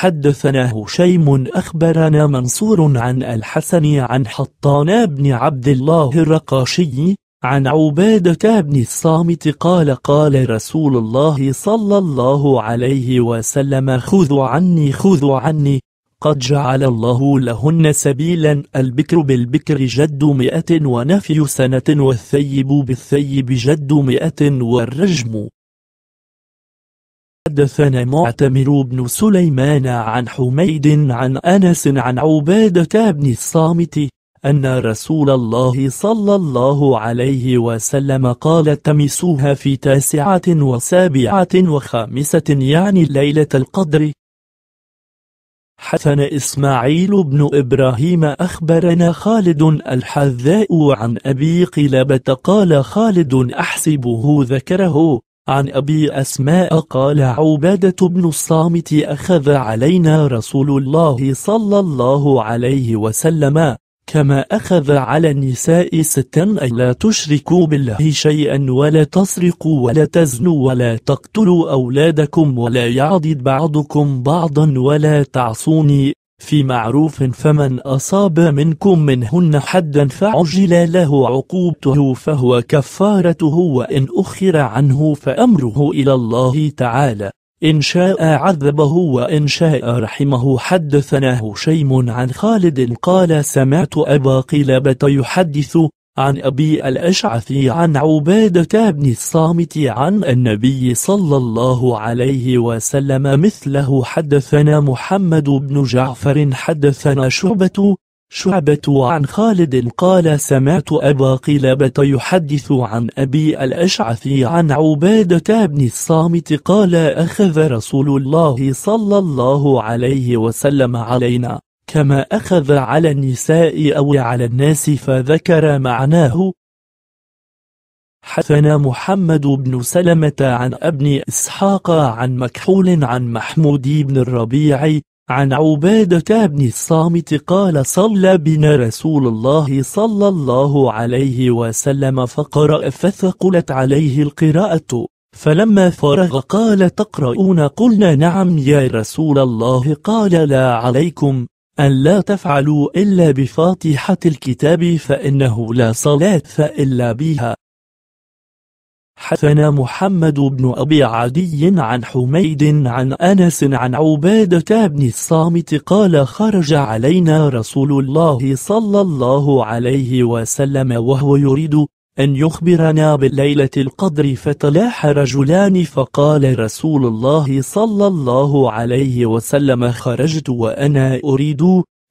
حدثنا هشيم أخبرنا منصور عن الحسن عن حطان بن عبد الله الرقاشي عن عبادة بن الصامت قال قال رسول الله صلى الله عليه وسلم خذوا عني خذوا عني قد جعل الله لهن سبيلا البكر بالبكر جد مئة ونفي سنة والثيب بالثيب جد مئة والرجم حدثنا معتمر بن سليمان عن حميد عن أنس عن عبادة بن الصامت أن رسول الله صلى الله عليه وسلم قال تمسوها في تاسعة وسابعة وخامسة يعني ليلة القدر حسن إسماعيل بن إبراهيم أخبرنا خالد الحذاء عن أبي قلابة قال خالد أحسبه ذكره عن أبي أسماء قال عبادة بن الصامت أخذ علينا رسول الله صلى الله عليه وسلم كما أخذ على النساء ستا لا تشركوا بالله شيئا ولا تسرقوا ولا تزنوا ولا تقتلوا أولادكم ولا يعضد بعضكم بعضا ولا تعصوني في معروف فمن أصاب منكم منهن حدا فعجل له عقوبته فهو كفارته وإن أخر عنه فأمره إلى الله تعالى إن شاء عذبه وإن شاء رحمه حدثناه شيم عن خالد قال سمعت أبا قلابة يحدث عن أبي الأشعثي عن عبادة بن الصامت عن النبي صلى الله عليه وسلم مثله حدثنا محمد بن جعفر حدثنا شعبة شعبة عن خالد قال سمعت أبا قلابة يحدث عن أبي الأشعثي عن عبادة بن الصامت قال أخذ رسول الله صلى الله عليه وسلم علينا كما أخذ على النساء أو على الناس فذكر معناه حثنا محمد بن سلمة عن ابن إسحاق عن مكحول عن محمود بن الربيع عن عبادة بن الصامت قال صلى بنا رسول الله صلى الله عليه وسلم فقرأ فثقلت عليه القراءة فلما فرغ قال تقرؤون قلنا نعم يا رسول الله قال لا عليكم أن لا تفعلوا إلا بفاتحة الكتاب فإنه لا صلاة إلا بها حدثنا محمد بن أبي عدي عن حميد عن أنس عن عبادة بن الصامت قال خرج علينا رسول الله صلى الله عليه وسلم وهو يريد أن يخبرنا بالليلة القدر فتلاح رجلان فقال رسول الله صلى الله عليه وسلم خرجت وأنا أريد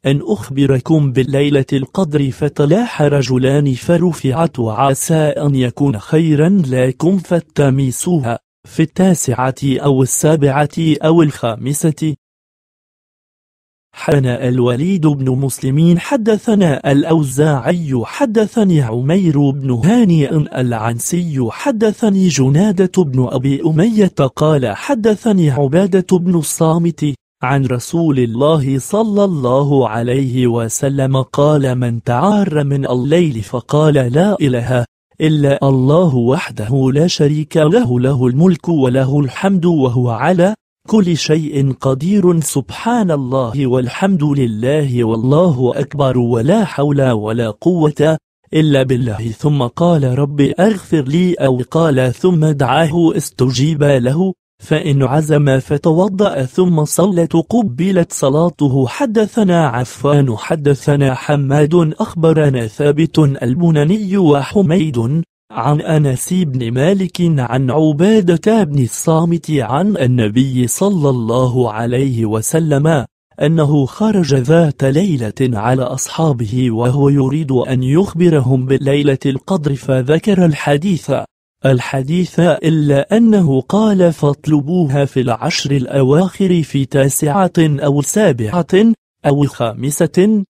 أن أخبركم بالليلة القدر فتلاح رجلان فرفعت عسى أن يكون خيرا لكم فاتمسوها في التاسعة أو السابعة أو الخامسة حدثنا الوليد بن مسلمين حدثنا الأوزاعي حدثني عمير بن هاني العنسي حدثني جنادة بن أبي أمية قال حدثني عبادة بن الصامت عن رسول الله صلى الله عليه وسلم قال من تعار من الليل فقال لا إله إلا الله وحده لا شريك له له الملك وله الحمد وهو على كل شيء قدير سبحان الله والحمد لله والله أكبر ولا حول ولا قوة إلا بالله ثم قال رب أغفر لي أو قال ثم دعاه استجيب له فإن عزم فتوضأ ثم صلى قبلت صلاته حدثنا عفان حدثنا حماد أخبرنا ثابت البناني وحميد عن أنس بن مالك عن عبادة بن الصامت عن النبي صلى الله عليه وسلم أنه خرج ذات ليلة على أصحابه وهو يريد أن يخبرهم بليلة القدر فذكر الحديث الحديث إلا أنه قال فاطلبوها في العشر الأواخر في تاسعة أو سابعة أو خامسة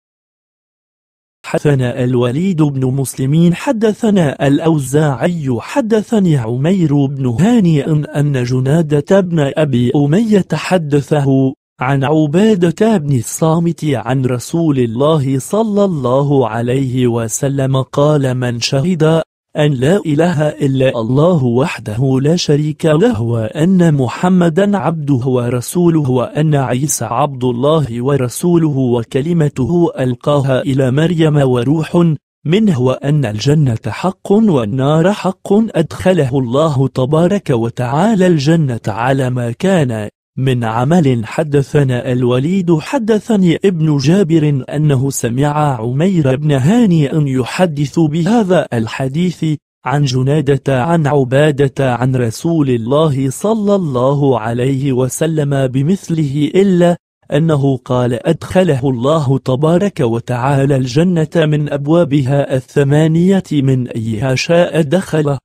حدثنا الوليد بن مسلمين حدثنا الأوزاعي حدثني عمير بن هاني أن, أن جنادة بن أبي أمية حدثه عن عبادة بن الصامت عن رسول الله صلى الله عليه وسلم قال من شهد أن لا إله إلا الله وحده لا شريك له وأن محمدا عبده ورسوله وأن عيسى عبد الله ورسوله وكلمته ألقاها إلى مريم وروح منه وأن الجنة حق والنار حق أدخله الله تبارك وتعالى الجنة على ما كان من عمل حدثنا الوليد حدثني ابن جابر أنه سمع عمير بن هاني أن يحدث بهذا الحديث عن جنادة عن عبادة عن رسول الله صلى الله عليه وسلم بمثله إلا أنه قال أدخله الله تبارك وتعالى الجنة من أبوابها الثمانية من أيها شاء دخله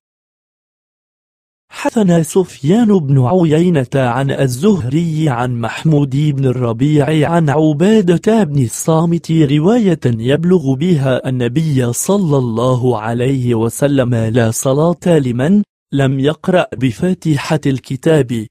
حثنا سفيان بن عيينة عن الزهري عن محمود بن الربيع عن عبادة بن الصامت رواية يبلغ بها النبي صلى الله عليه وسلم لا صلاة لمن لم يقرأ بفاتحة الكتاب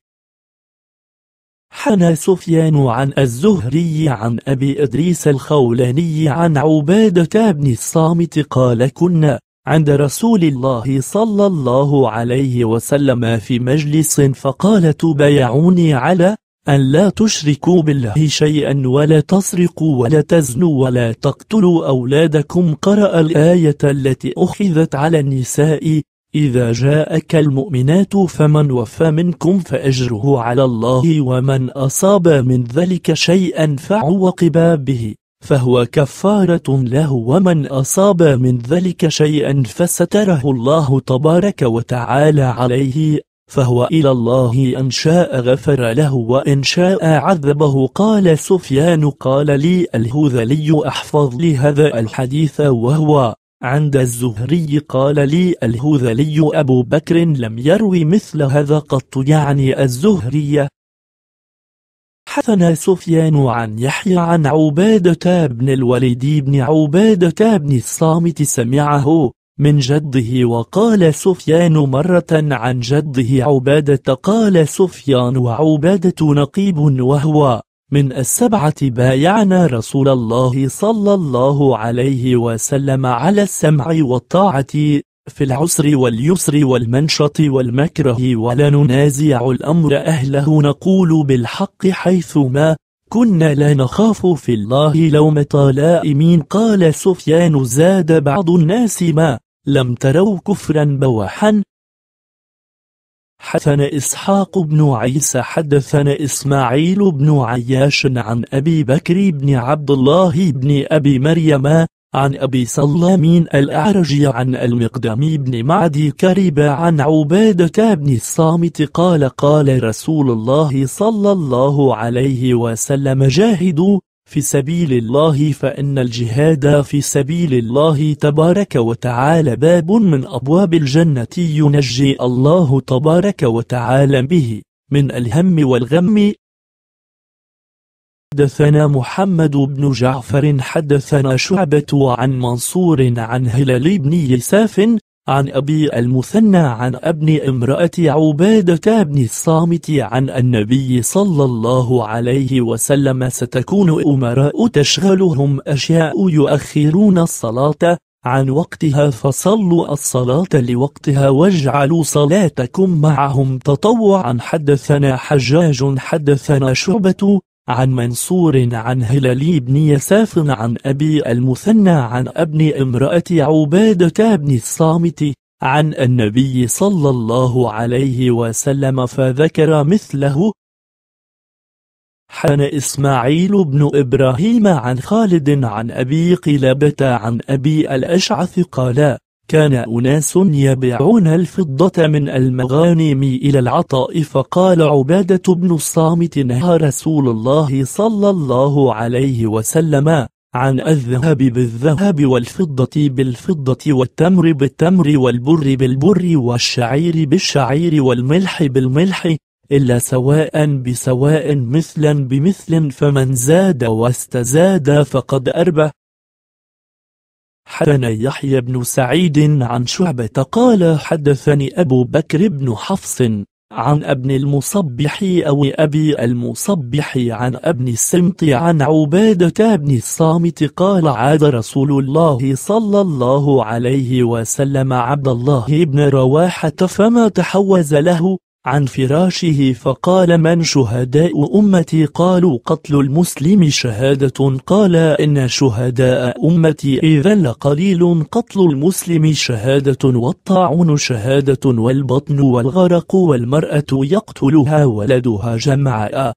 حنى سفيان عن الزهري عن أبي إدريس الخولاني عن عبادة بن الصامت قال كنا عند رسول الله صلى الله عليه وسلم في مجلس فقال تبايعوني على أن لا تشركوا بالله شيئا ولا تسرقوا ولا تزنوا ولا تقتلوا أولادكم قرأ الآية التي أخذت على النساء إذا جاءك المؤمنات فمن وفى منكم فأجره على الله ومن أصاب من ذلك شيئا فعوقب به فهو كفارة له ومن أصاب من ذلك شيئا فستره الله تبارك وتعالى عليه فهو إلى الله أن شاء غفر له وإن شاء عذبه قال سفيان قال لي الهذلي أحفظ لي هذا الحديث وهو عند الزهري قال لي الهذلي أبو بكر لم يروي مثل هذا قط يعني الزهري حثنا سفيان عن يحيى عن عبادة بن الوليد بن عبادة بن الصامت سمعه من جده وقال سفيان مرة عن جده عبادة قال سفيان وعبادة نقيب وهو من السبعة بايعنا رسول الله صلى الله عليه وسلم على السمع والطاعة في العسر واليسر والمنشط والمكره ولا ننازع الأمر أهله نقول بالحق حيثما كنا لا نخاف في الله لومة لائمين قال سفيان زاد بعض الناس ما لم تروا كفرا بوحا حدثنا إسحاق بن عيسى حدثنا إسماعيل بن عياش عن أبي بكر بن عبد الله بن أبي مريم عن أبي سلامين الأعرجي عن المقدام بن معدي كريبة عن عبادة بن الصامت قال قال رسول الله صلى الله عليه وسلم جاهدوا في سبيل الله فإن الجهاد في سبيل الله تبارك وتعالى باب من أبواب الجنة ينجي الله تبارك وتعالى به من الهم والغم حدثنا محمد بن جعفر حدثنا شعبة عن منصور عن هلال بن يساف عن أبي المثنى عن ابن امرأة عبادة بن الصامت عن النبي صلى الله عليه وسلم ستكون أمراء تشغلهم أشياء يؤخرون الصلاة عن وقتها فصلوا الصلاة لوقتها واجعلوا صلاتكم معهم تطوعا حدثنا حجاج حدثنا شعبة عن منصور عن هلال بن يساف عن أبي المثنى عن ابن امرأة عبادة بن الصامت عن النبي صلى الله عليه وسلم فذكر مثله حن إسماعيل بن إبراهيم عن خالد عن أبي قلابة عن أبي الأشعث قال كان أناس يبيعون الفضة من المغانم إلى العطاء فقال عبادة بن الصامت نهى رسول الله صلى الله عليه وسلم عن الذهب بالذهب والفضة بالفضة والتمر بالتمر والبر بالبر والشعير بالشعير والملح بالملح إلا سواء بسواء مثلا بمثل فمن زاد واستزاد فقد أربى حدثنا يحيى بن سعيد عن شعبة قال حدثني أبو بكر بن حفص عن ابن المصبح أو أبي المصبح عن ابن السمط عن عبادة بن الصامت قال عاد رسول الله صلى الله عليه وسلم عبد الله بن رواحة فما تحوز له عن فراشه فقال من شهداء أمتي قالوا قتل المسلم شهادة قال إن شهداء أمتي إذا لقليل قتل المسلم شهادة والطاعون شهادة والبطن والغرق والمرأة يقتلها ولدها جمعاء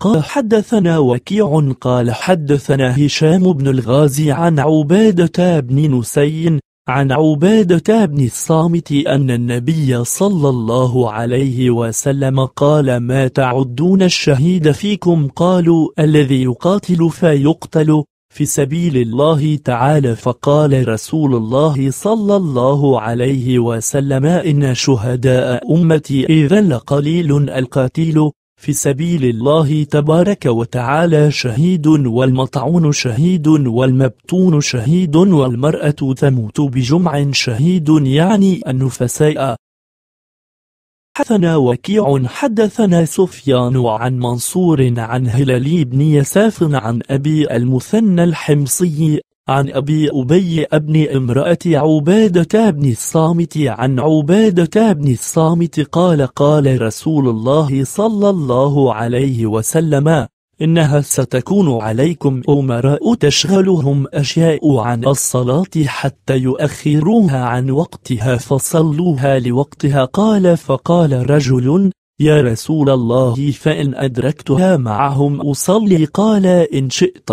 قال حدثنا وكيع قال حدثنا هشام بن الغازي عن عبادة بن نسين عن عبادة بن الصامت أن النبي صلى الله عليه وسلم قال ما تعدون الشهيد فيكم قالوا الذي يقاتل فيقتل في سبيل الله تعالى فقال رسول الله صلى الله عليه وسلم إن شهداء أمتي إذا لقليل القتيل في سبيل الله تبارك وتعالى شهيد والمطعون شهيد والمبتون شهيد والمرأة تموت بجمع شهيد يعني النفساء حدثنا وكيع حدثنا سفيان عن منصور عن هلال بن يساف عن أبي المثنى الحمصي عن أبي أبي ابن امرأة عبادة بن الصامت عن عبادة بن الصامت قال قال رسول الله صلى الله عليه وسلم إنها ستكون عليكم أمراء تشغلهم أشياء عن الصلاة حتى يؤخروها عن وقتها فصلوها لوقتها قال فقال رجل يا رسول الله فإن أدركتها معهم أصلي قال إن شئت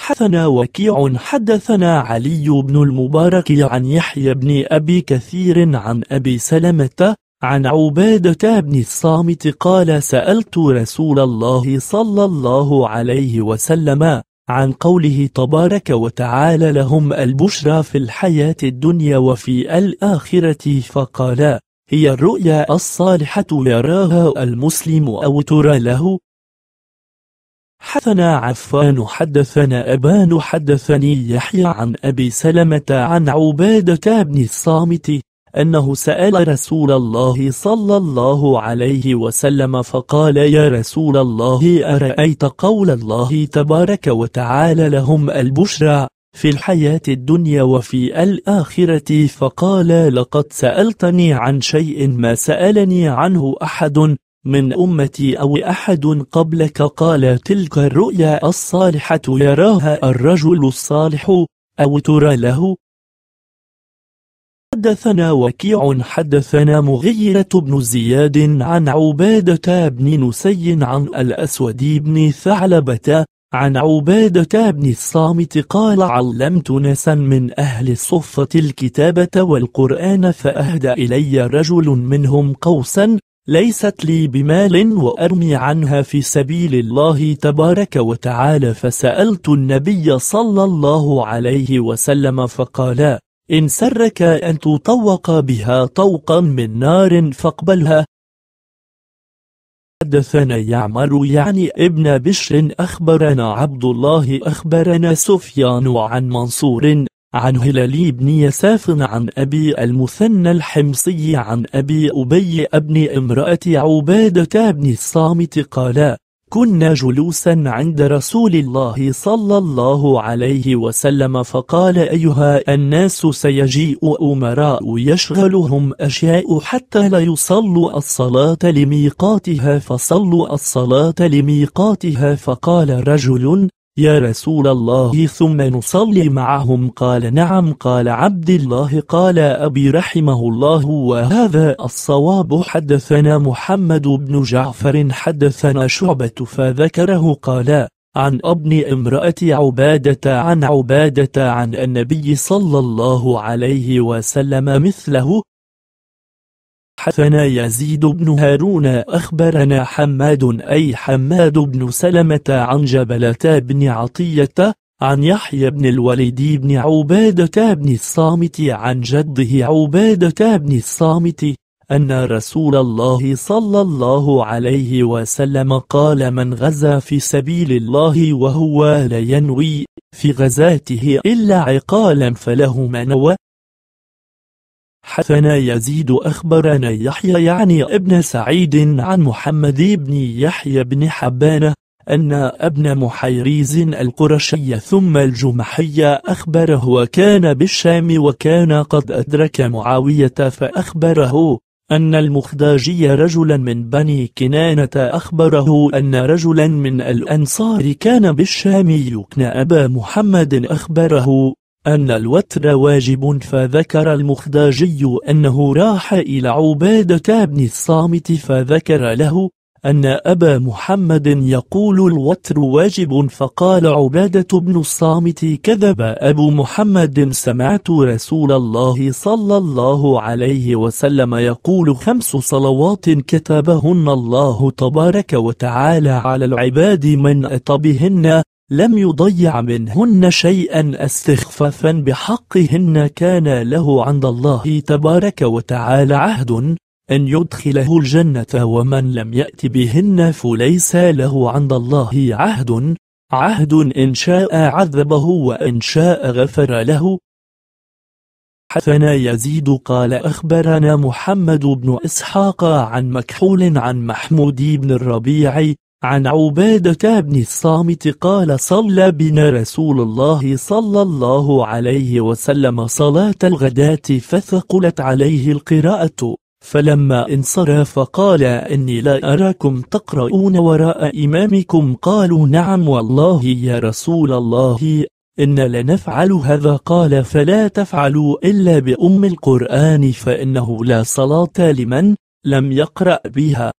حدثنا وكيع حدثنا علي بن المبارك عن يحيى بن أبي كثير عن أبي سلمة عن عبادة بن الصامت قال سألت رسول الله صلى الله عليه وسلم عن قوله تبارك وتعالى لهم البشرى في الحياة الدنيا وفي الآخرة فقال هي الرؤيا الصالحة يراها المسلم أو ترى له حدثنا عفان حدثنا أبان حدثني يحيى عن أبي سلمة عن عبادة بن الصامت أنه سأل رسول الله صلى الله عليه وسلم فقال يا رسول الله أرأيت قول الله تبارك وتعالى لهم البشرى في الحياة الدنيا وفي الآخرة فقال لقد سألتني عن شيء ما سألني عنه أحد من أمتي أو أحد قبلك قال تلك الرؤيا الصالحة يراها الرجل الصالح أو ترى له حدثنا وكيع حدثنا مغيرة بن زياد عن عبادة بن نسي عن الأسود بن ثعلبة عن عبادة بن الصامت قال علمت ناسا من أهل الصفة الكتابة والقرآن فأهدى إلي رجل منهم قوسا ليست لي بمال وأرمي عنها في سبيل الله تبارك وتعالى فسألت النبي صلى الله عليه وسلم فقال إن سرك أن تطوق بها طوقا من نار فاقبلها حدثنا يعمر يعني ابن بشر أخبرنا عبد الله أخبرنا سفيان عن منصور عن هلال بن يساف عن أبي المثنى الحمصي عن أبي أبي ابن امرأة عبادة بن الصامت قال كنا جلوسا عند رسول الله صلى الله عليه وسلم فقال أيها الناس سيجيء أمراء يشغلهم أشياء حتى لا يصلوا الصلاة لميقاتها فصلوا الصلاة لميقاتها فقال رجل يا رسول الله ثم نصلي معهم قال نعم قال عبد الله قال أبي رحمه الله وهذا الصواب حدثنا محمد بن جعفر حدثنا شعبة فذكره قال عن ابن امرأة عبادة عن عبادة عن النبي صلى الله عليه وسلم مثله حدثنا يزيد بن هارون أخبرنا حماد أي حماد بن سلمة عن جبلة بن عطية عن يحيى بن الوليد بن عبادة بن الصامت عن جده عبادة بن الصامت أن رسول الله صلى الله عليه وسلم قال من غزا في سبيل الله وهو لا ينوي في غزاته إلا عقالا فله ما نوى حدثنا يزيد أخبرنا يحيى يعني ابن سعيد عن محمد بن يحيى بن حبانة أن ابن محيريز القرشي ثم الجمحي أخبره وكان بالشام وكان قد أدرك معاوية فأخبره أن المخداجي رجلا من بني كنانة أخبره أن رجلا من الأنصار كان بالشام يكن أبا محمد أخبره أن الوتر واجب فذكر المخداجي أنه راح إلى عبادة بن الصامت فذكر له أن أبا محمد يقول الوتر واجب فقال عبادة بن الصامت كذب أبو محمد سمعت رسول الله صلى الله عليه وسلم يقول خمس صلوات كتبهن الله تبارك وتعالى على العباد من أطبهن لم يضيع منهن شيئا استخفافا بحقهن كان له عند الله تبارك وتعالى عهد أن يدخله الجنة ومن لم يأت بهن فليس له عند الله عهد عهد إن شاء عذبه وإن شاء غفر له حثنا يزيد قال أخبرنا محمد بن إسحاق عن مكحول عن محمود بن الربيع عن عبادة بن الصامت قال صلى بنا رسول الله صلى الله عليه وسلم صلاة الغداة فثقلت عليه القراءة فلما انصرف قال إني لا أراكم تقرؤون وراء إمامكم قالوا نعم والله يا رسول الله إن لنفعل هذا قال فلا تفعلوا إلا بأم القرآن فإنه لا صلاة لمن لم يقرأ بها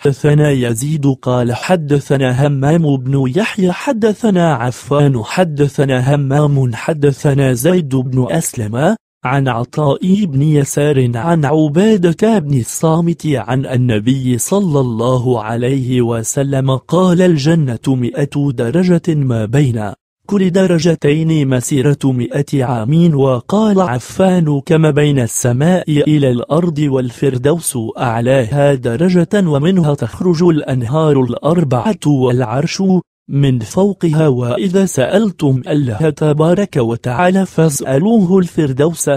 حدثنا يزيد قال حدثنا همام بن يحيى حدثنا عفان حدثنا همام حدثنا زيد بن أسلم عن عطاء بن يسار عن عبادة بن الصامت عن النبي صلى الله عليه وسلم قال الجنة مئة درجة ما بين كل درجتين مسيرة مئة عام وقال عفان كما بين السماء إلى الأرض والفردوس أعلاها درجة ومنها تخرج الأنهار الأربعة والعرش من فوقها وإذا سألتم الله تبارك وتعالى فاسألوه الفردوس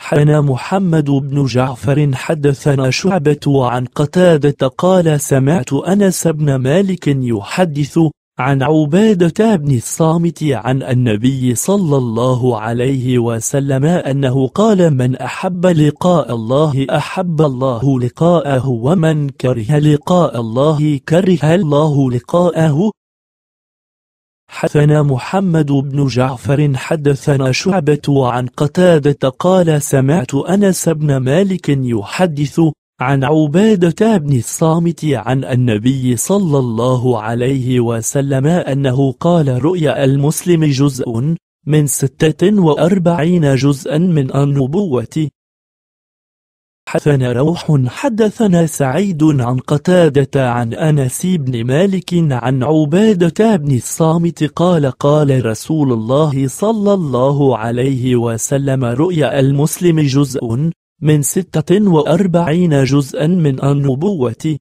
حنا محمد بن جعفر حدثنا شعبة عن قتادة قال سمعت أنس بن مالك يحدث عن عبادة بن الصامت عن النبي صلى الله عليه وسلم أنه قال من أحب لقاء الله أحب الله لقاءه ومن كره لقاء الله كره الله لقاءه حدثنا محمد بن جعفر حدثنا شعبة عن قتادة قال سمعت أنس بن مالك يحدث عن عبادة بن الصامت عن النبي صلى الله عليه وسلم أنه قال رؤيا المسلم جزء من ستة وأربعين جزءا من النبوة حدثنا روح حدثنا سعيد عن قتادة عن أنس بن مالك عن عبادة بن الصامت قال قال رسول الله صلى الله عليه وسلم رؤيا المسلم جزء من ستة وأربعين جزءا من النبوة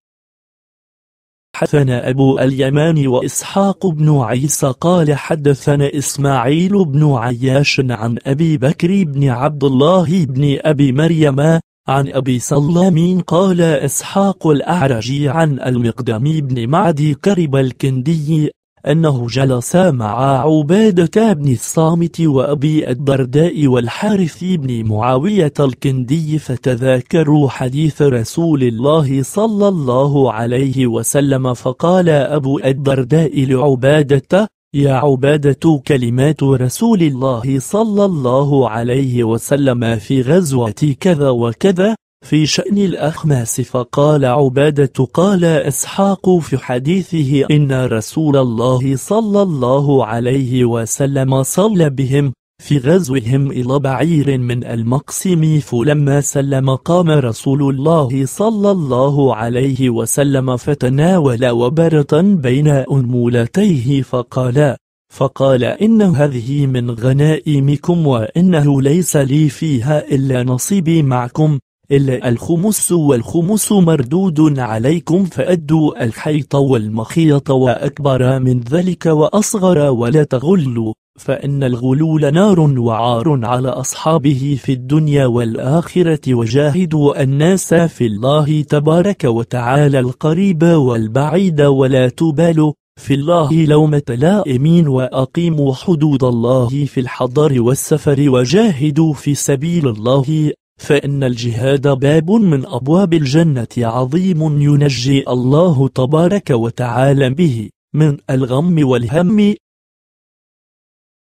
حدثنا أبو اليمان وإسحاق بن عيسى قال حدثنا إسماعيل بن عياش عن أبي بكر بن عبد الله بن أبي مريم عن أبي سلامين قال إسحاق الأعرج عن المقدم بن معدي قرب الكندي أنه جلس مع عبادة بن الصامت وأبي الدرداء والحارث بن معاوية الكندي فتذاكروا حديث رسول الله صلى الله عليه وسلم فقال أبو الدرداء لعبادة يا عبادة كلمات رسول الله صلى الله عليه وسلم في غزوة كذا وكذا في شأن الأخماس فقال عبادة قال إسحاق في حديثه إن رسول الله صلى الله عليه وسلم صلى بهم في غزوهم إلى بعير من المقسم فلما سلم قام رسول الله صلى الله عليه وسلم فتناول وبرة بين أنمولتيه فقال فقال إن هذه من غنائمكم وإنه ليس لي فيها إلا نصيبي معكم إلا الخمس والخمس مردود عليكم فأدوا الحيط والمخيط وأكبر من ذلك وأصغر ولا تغلوا فإن الغلول نار وعار على أصحابه في الدنيا والآخرة وجاهدوا الناس في الله تبارك وتعالى القريب والبعيد ولا تبالوا في الله لومة لائمين وأقيموا حدود الله في الحضر والسفر وجاهدوا في سبيل الله فإن الجهاد باب من أبواب الجنة عظيم ينجي الله تبارك وتعالى به من الغم والهم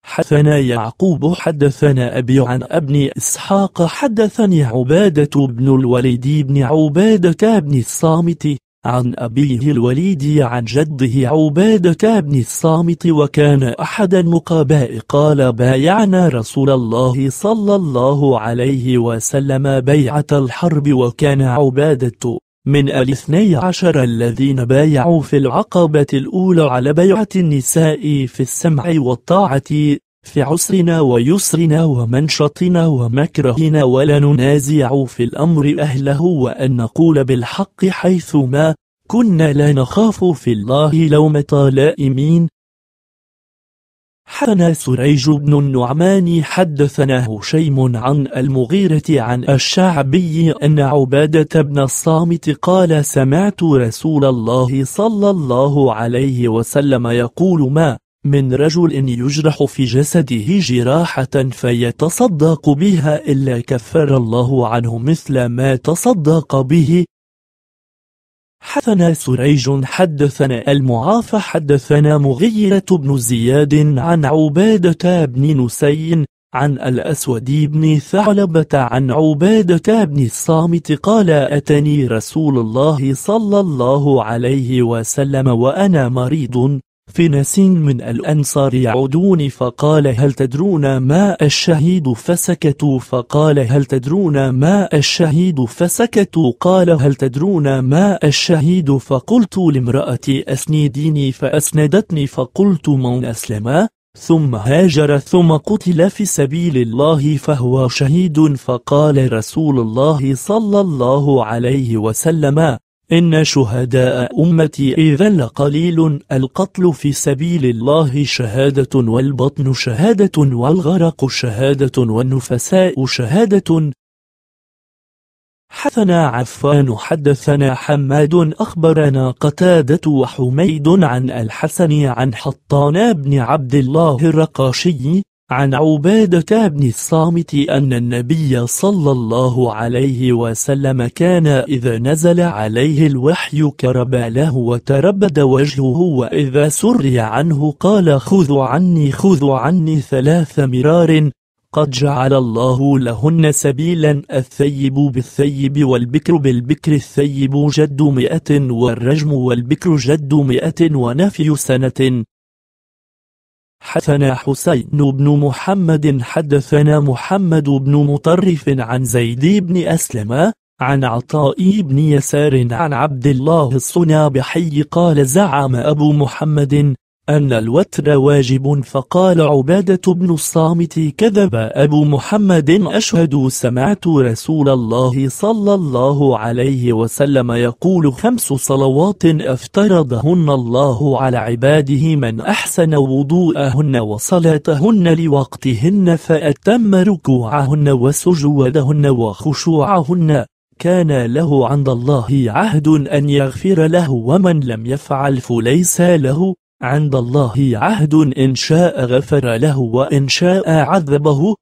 حدثنا يعقوب حدثنا أبي عن ابن إسحاق حدثني عبادة بن الوليد بن عبادة بن الصامت عن أبيه الوليد عن جده عبادة بن الصامت وكان أحد المقاباء قال بايعنا رسول الله صلى الله عليه وسلم بيعة الحرب وكان عبادة من الاثني عشر الذين بايعوا في العقبة الأولى على بيعة النساء في السمع والطاعة في عسرنا ويسرنا ومنشطنا ومكرهنا ولا ننازع في الأمر أهله وأن نقول بالحق حيثما كنا لا نخاف في الله لومة لائمين حدثنا سريج بن النعمان حدثنا هشيم عن المغيرة عن الشعبي أن عبادة بن الصامت قال سمعت رسول الله صلى الله عليه وسلم يقول ما من رجل يجرح في جسده جراحة فيتصدق بها إلا كفر الله عنه مثل ما تصدق به حدثنا سريج حدثنا المعافى حدثنا مغيرة بن زياد عن عبادة بن نسي عن الأسود بن ثعلبة عن عبادة بن الصامت قال أتني رسول الله صلى الله عليه وسلم وأنا مريض في ناس من الأنصار يعودون فقال هل تدرون ما الشهيد فسكتوا فقال هل تدرون ما الشهيد فسكتوا قال هل تدرون ما الشهيد فقلت لامرأتي أسنديني فأسندتني فقلت من أسلم ثم هاجر ثم قتل في سبيل الله فهو شهيد فقال رسول الله صلى الله عليه وسلم إن شهداء أمتي إذا لقليل القتل في سبيل الله شهادة والبطن شهادة والغرق شهادة والنفساء شهادة حثنا عفان حدثنا حماد أخبرنا قتادة وحميد عن الحسن عن حطان بن عبد الله الرقاشي عن عبادة بن الصامت أن النبي صلى الله عليه وسلم كان إذا نزل عليه الوحي كرب له وتربد وجهه وإذا سري عنه قال خذ عني خذ عني ثلاث مرار قد جعل الله لهن سبيلا الثيب بالثيب والبكر بالبكر الثيب جد مئة والرجم والبكر جد مئة ونفي سنة حدثنا حسين بن محمد حدثنا محمد بن مطرف عن زيد بن أسلم عن عطاء بن يسار عن عبد الله الصنابحي قال زعم أبو محمد أن الوتر واجب فقال عبادة بن الصامت كذب أبو محمد أشهد سمعت رسول الله صلى الله عليه وسلم يقول خمس صلوات افترضهن الله على عباده من أحسن وضوءهن وصلاتهن لوقتهن فأتم ركوعهن وسجودهن وخشوعهن كان له عند الله عهد أن يغفر له ومن لم يفعل فليس له عند الله عهد إن شاء غفر له وإن شاء عذبه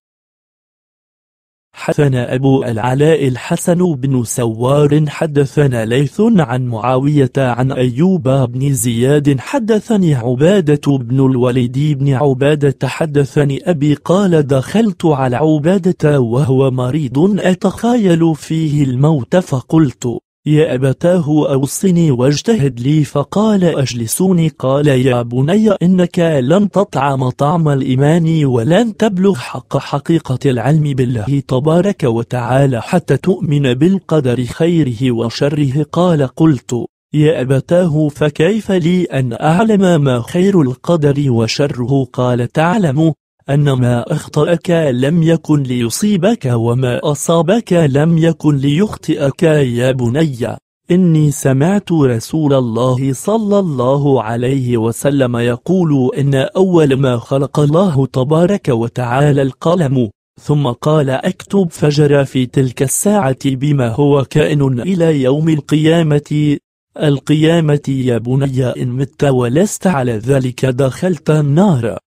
حدثنا أبو العلاء الحسن بن سوار حدثنا ليث عن معاوية عن أيوب بن زياد حدثني عبادة بن الوليد بن عبادة حدثني أبي قال دخلت على عبادة وهو مريض أتخيل فيه الموت فقلت يا أبتاه أوصني واجتهد لي فقال أجلسوني قال يا بني إنك لن تطعم طعم الإيمان ولن تبلغ حق حقيقة العلم بالله تبارك وتعالى حتى تؤمن بالقدر خيره وشره قال قلت يا أبتاه فكيف لي أن أعلم ما خير القدر وشره قال تعلم أن ما أخطأك لم يكن ليصيبك وما أصابك لم يكن ليخطئك يا بني إني سمعت رسول الله صلى الله عليه وسلم يقول إن أول ما خلق الله تبارك وتعالى القلم ثم قال اكتب فجر في تلك الساعة بما هو كائن إلى يوم القيامة القيامة يا بني إن مت ولست على ذلك دخلت النار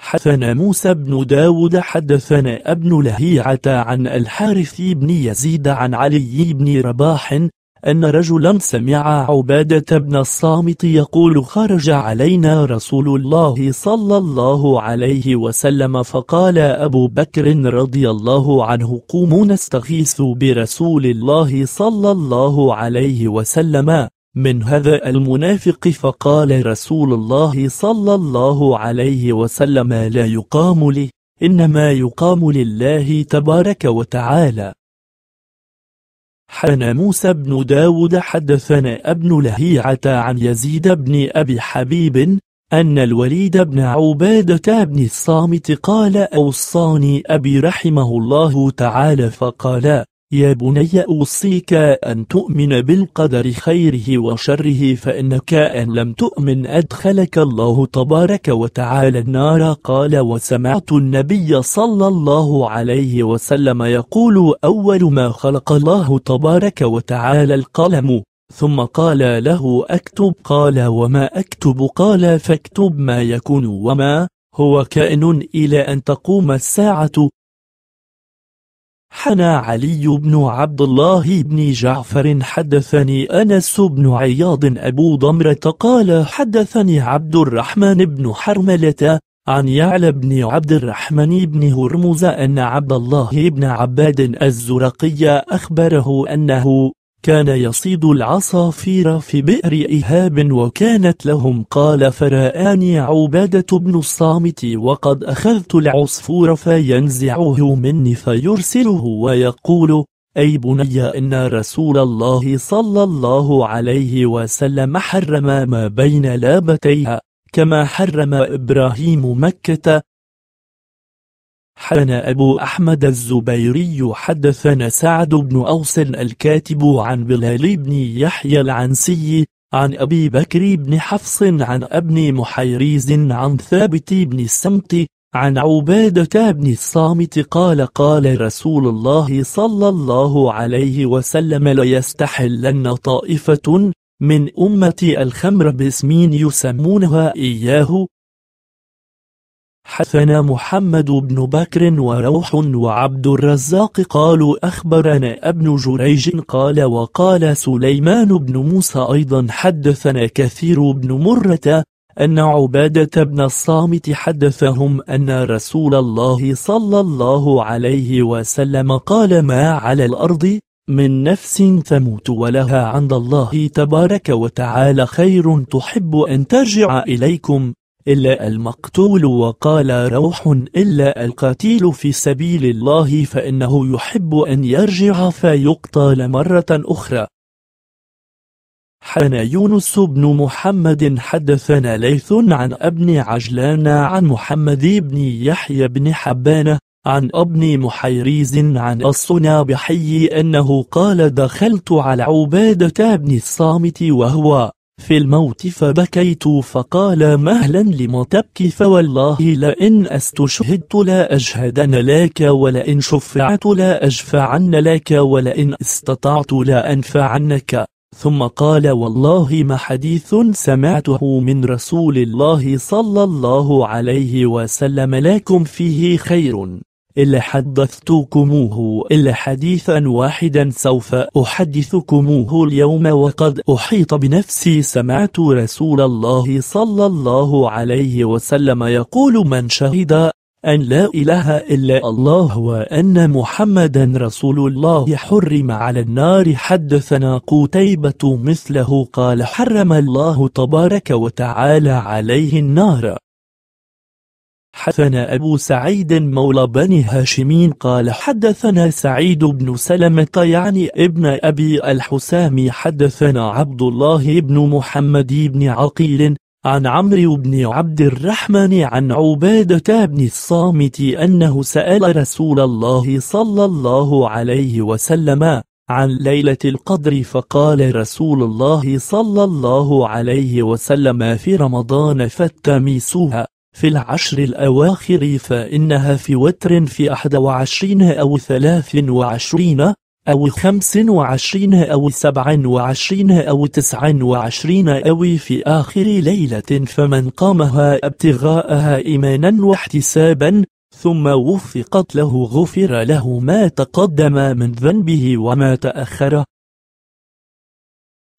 حدثنا موسى بن داود حدثنا ابن لهيعة عن الحارث بن يزيد عن علي بن رباح أن رجلا سمع عبادة بن الصامت يقول خرج علينا رسول الله صلى الله عليه وسلم فقال أبو بكر رضي الله عنه قوموا نستغيث برسول الله صلى الله عليه وسلم من هذا المنافق فقال رسول الله صلى الله عليه وسلم لا يقام لي إنما يقام لله تبارك وتعالى حان موسى بن داود حدثنا ابن لهيعة عن يزيد بن أبي حبيب أن الوليد بن عبادة بن الصامت قال أوصاني أبي رحمه الله تعالى فقال يا بني أوصيك أن تؤمن بالقدر خيره وشره فإنك إن لم تؤمن أدخلك الله تبارك وتعالى النار قال وسمعت النبي صلى الله عليه وسلم يقول أول ما خلق الله تبارك وتعالى القلم ثم قال له أكتب قال وما أكتب قال فاكتب ما يكون وما هو كائن إلى أن تقوم الساعة حنى علي بن عبد الله بن جعفر حدثني أنس بن عياض أبو ضمرة قال حدثني عبد الرحمن بن حرملة عن يعلى بن عبد الرحمن بن هرمز أن عبد الله بن عباد الزرقي أخبره أنه كان يصيد العصافير في بئر إيهاب وكانت لهم قال فرآني عبادة بن الصامت وقد أخذت العصفور فينزعه مني فيرسله ويقول أي بني إن رسول الله صلى الله عليه وسلم حرم ما بين لابتيها كما حرم إبراهيم مكة حدثنا أبو أحمد الزبيري حدثنا سعد بن أوس الكاتب عن بلال بن يحيى العنسي عن أبي بكر بن حفص عن ابن محيريز عن ثابت بن السمت عن عبادة بن الصامت قال قال رسول الله صلى الله عليه وسلم ليستحلن طائفة من أمتي الخمر باسمين يسمونها إياه حدثنا محمد بن بكر وروح وعبد الرزاق قالوا أخبرنا ابن جريج قال وقال سليمان بن موسى أيضا حدثنا كثير بن مرة أن عبادة بن الصامت حدثهم أن رسول الله صلى الله عليه وسلم قال ما على الأرض من نفس تموت ولها عند الله تبارك وتعالى خير تحب أن ترجع إليكم إلا المقتول وقال روح إلا القتيل في سبيل الله فإنه يحب أن يرجع فيقتل مرة أخرى حنا يونس بن محمد حدثنا ليث عن ابن عجلان عن محمد بن يحيى بن حبان عن ابن محيريز عن الصنابحي أنه قال دخلت على عبادة بن الصامت وهو في الموت فبكيت فقال مهلا لم تبكي فوالله لئن استشهدت لا أجهدن لك ولئن شفعت لا أجفعن لك ولئن استطعت لا أنفعنك ثم قال والله ما حديث سمعته من رسول الله صلى الله عليه وسلم لكم فيه خير إلا حدثتكموه إلا حديثا واحدا سوف أحدثكموه اليوم وقد أحيط بنفسي سمعت رسول الله صلى الله عليه وسلم يقول من شهد أن لا إله إلا الله وأن محمدا رسول الله حرم على النار حدثنا قتيبة مثله قال حرم الله تبارك وتعالى عليه النار حدثنا أبو سعيد مولى بني هاشمين قال حدثنا سعيد بن سلمة يعني ابن أبي الحسام حدثنا عبد الله بن محمد بن عقيل عن عمرو بن عبد الرحمن عن عبادة بن الصامت أنه سأل رسول الله صلى الله عليه وسلم عن ليلة القدر فقال رسول الله صلى الله عليه وسلم في رمضان فالتمسوها في العشر الأواخر فإنها في وتر في 21 أو 23 أو 25 أو 27 أو 29 أو في آخر ليلة فمن قامها ابتغاءها إيمانا واحتسابا ثم وفقت له غفر له ما تقدم من ذنبه وما تأخر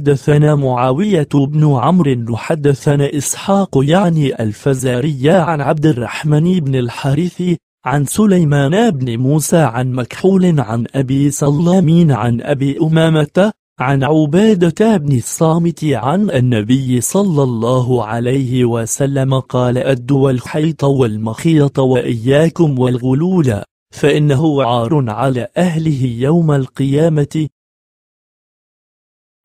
حدثنا معاوية بن عمرو حدثنا إسحاق يعني الفزاري عن عبد الرحمن بن الحارث عن سليمان بن موسى عن مكحول عن أبي سلامين عن أبي أمامة عن عبادة بن الصامت عن النبي صلى الله عليه وسلم قال أدوا الحيط والمخيط وإياكم والغلول فإنه عار على أهله يوم القيامة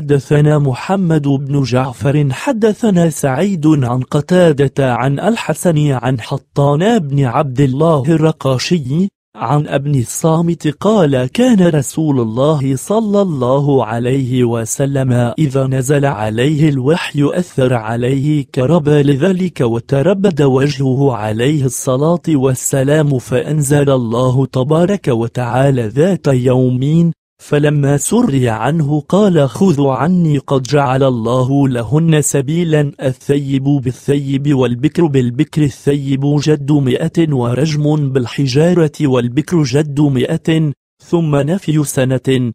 حدثنا محمد بن جعفر حدثنا سعيد عن قتادة عن الحسن عن حطان بن عبد الله الرقاشي عن ابن الصامت قال كان رسول الله صلى الله عليه وسلم إذا نزل عليه الوحي أثر عليه كرب لذلك وتربد وجهه عليه الصلاة والسلام فأنزل الله تبارك وتعالى ذات يومين فلما سري عنه قال خذوا عني قد جعل الله لهن سبيلا الثيب بالثيب والبكر بالبكر الثيب جد مئة ورجم بالحجارة والبكر جد مئة ثم نفي سنة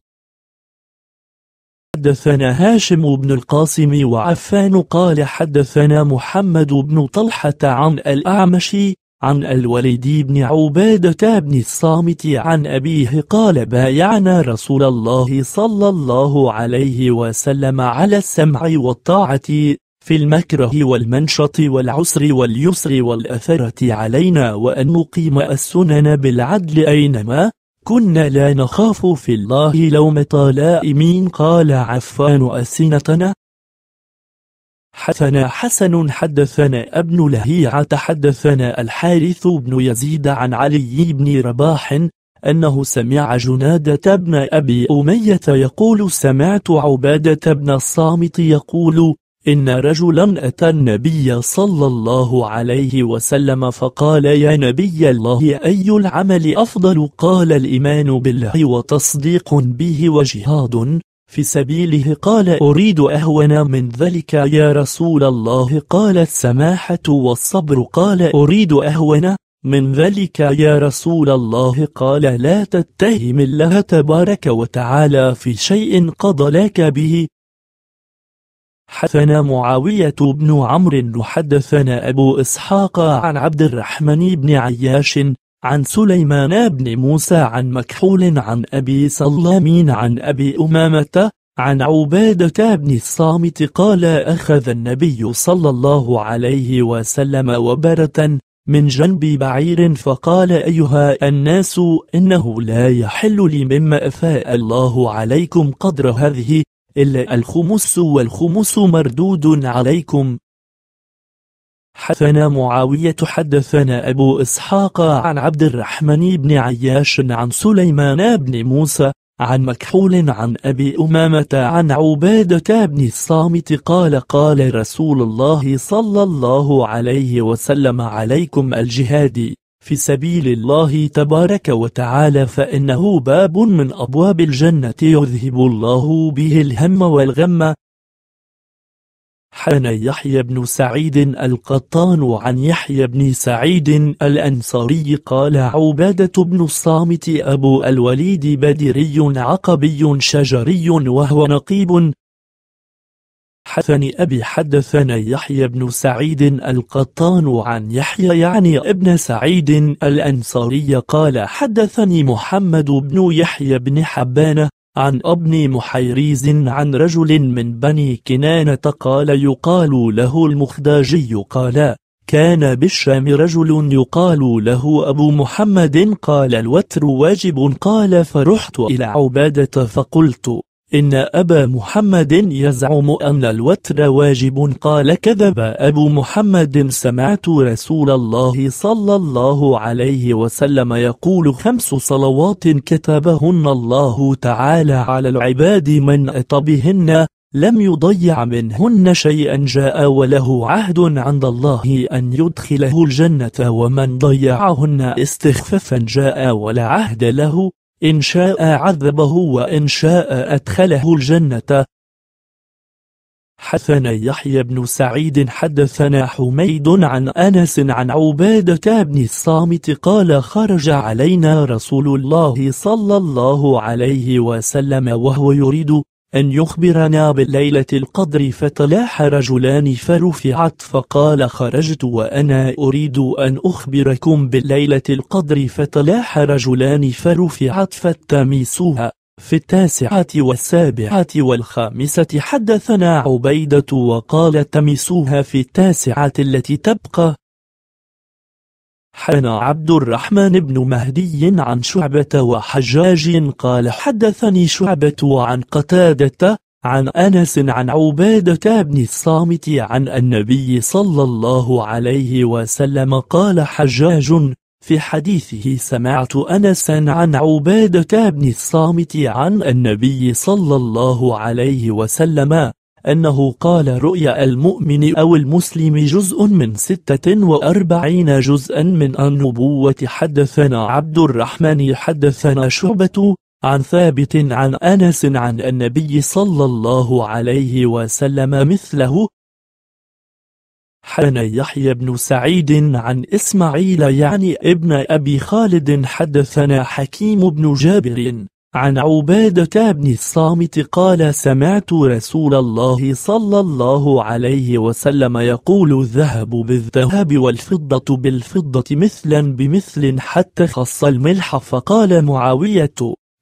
حدثنا هاشم بن القاسم وعفان قال حدثنا محمد بن طلحة عن الأعمش عن الوليد بن عبادة بن الصامت عن أبيه قال بايعنا رسول الله صلى الله عليه وسلم على السمع والطاعة في المكره والمنشط والعسر واليسر والأثرة علينا وأن نقيم السنن بالعدل أينما كنا لا نخاف في الله لومة لائمين قال عفان أسنتنا حدثنا حسن حدثنا ابن لهيعة حدثنا الحارث بن يزيد عن علي بن رباح أنه سمع جنادة بن أبي أمية يقول سمعت عبادة بن الصامت يقول إن رجلا أتى النبي صلى الله عليه وسلم فقال يا نبي الله أي العمل أفضل قال الإيمان بالله وتصديق به وجهاد في سبيله قال أريد أهون من ذلك يا رسول الله قال السماحة والصبر قال أريد أهون من ذلك يا رسول الله قال لا تتهم الله تبارك وتعالى في شيء قضى لك به حدثنا معاوية بن عمرو حدثنا أبو إسحاق عن عبد الرحمن بن عياش عن سليمان بن موسى عن مكحول عن أبي سلامين عن أبي أمامة عن عبادة بن الصامت قال أخذ النبي صلى الله عليه وسلم وبرة من جنب بعير فقال أيها الناس إنه لا يحل لي مما أفاء الله عليكم قدر هذه إلا الخمس والخمس مردود عليكم حدثنا معاوية حدثنا أبو إسحاق عن عبد الرحمن بن عياش عن سليمان بن موسى عن مكحول عن أبي أمامة عن عبادة بن الصامت قال قال رسول الله صلى الله عليه وسلم عليكم الجهاد في سبيل الله تبارك وتعالى فإنه باب من أبواب الجنة يذهب الله به الهم والغم حان يحيى بن سعيد القطان عن يحيى بن سعيد الأنصاري قال عبادة بن الصامت أبو الوليد بدري عقبي شجري وهو نقيب حدثني أبي حدثنا يحيى بن سعيد القطان عن يحيى يعني ابن سعيد الأنصاري قال حدثني محمد بن يحيى بن حبان عن ابن محيريز عن رجل من بني كنانة قال يقال له المخداجي قال كان بالشام رجل يقال له أبو محمد قال الوتر واجب قال فرحت إلى عبادة فقلت إن أبا محمد يزعم أن الوتر واجب قال كذب أبو محمد سمعت رسول الله صلى الله عليه وسلم يقول خمس صلوات كتبهن الله تعالى على العباد من أتى بهن لم يضيع منهن شيئا جاء وله عهد عند الله أن يدخله الجنة ومن ضيعهن استخفافا جاء ولا عهد له إن شاء عذبه وإن شاء أدخله الجنة حدثنا يحيى بن سعيد حدثنا حميد عن أنس عن عبادة بن الصامت قال خرج علينا رسول الله صلى الله عليه وسلم وهو يريد أن يخبرنا بالليلة القدر فتلاح رجلان فرفعت فقال خرجت وأنا أريد أن أخبركم بالليلة القدر فتلاح رجلان فرفعت فالتمسوها في التاسعة والسابعة والخامسة حدثنا عبيدة وقال تمسوها في التاسعة التي تبقى حدثنا عبد الرحمن بن مهدي عن شعبة وحجاج قال حدثني شعبة عن قتادة عن أنس عن عبادة بن الصامت عن النبي صلى الله عليه وسلم قال حجاج في حديثه سمعت أنسا عن عبادة بن الصامت عن النبي صلى الله عليه وسلم أنه قال رؤيا المؤمن أو المسلم جزء من ستة وأربعين جزءا من النبوة حدثنا عبد الرحمن حدثنا شعبة عن ثابت عن أنس عن النبي صلى الله عليه وسلم مثله حدثنا يحيى بن سعيد عن إسماعيل يعني ابن أبي خالد حدثنا حكيم بن جابر عن عبادة بن الصامت قال سمعت رسول الله صلى الله عليه وسلم يقول الذهب بالذهب والفضة بالفضة مثلا بمثل حتى خص الملح فقال معاوية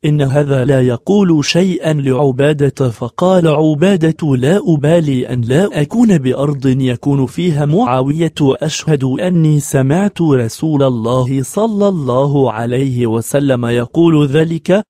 إن هذا لا يقول شيئا لعبادة فقال عبادة لا أبالي أن لا أكون بأرض يكون فيها معاوية أشهد أني سمعت رسول الله صلى الله عليه وسلم يقول ذلك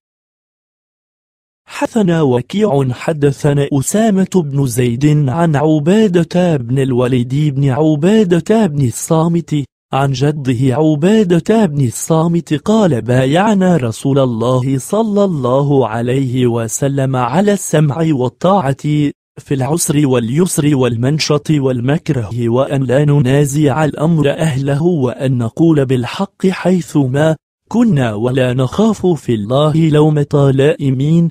حثنا وكيع حدثنا أسامة بن زيد عن عبادة بن الوليد بن عبادة بن الصامت عن جده عبادة بن الصامت قال بايعنا رسول الله صلى الله عليه وسلم على السمع والطاعة في العسر واليسر والمنشط والمكره وأن لا ننازع الأمر أهله وأن نقول بالحق حيثما كنا ولا نخاف في الله لومة لائمين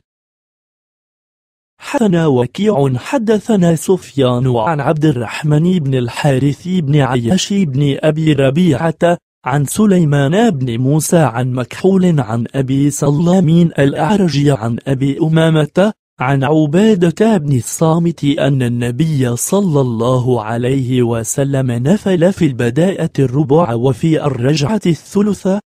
حدثنا وكيع حدثنا سفيان عن عبد الرحمن بن الحارث بن عياش بن أبي ربيعة عن سليمان بن موسى عن مكحول عن أبي سلامين الأعرج عن أبي أمامة عن عبادة بن الصامت أن النبي صلى الله عليه وسلم نفل في البداءة الربع وفي الرجعة الثلثة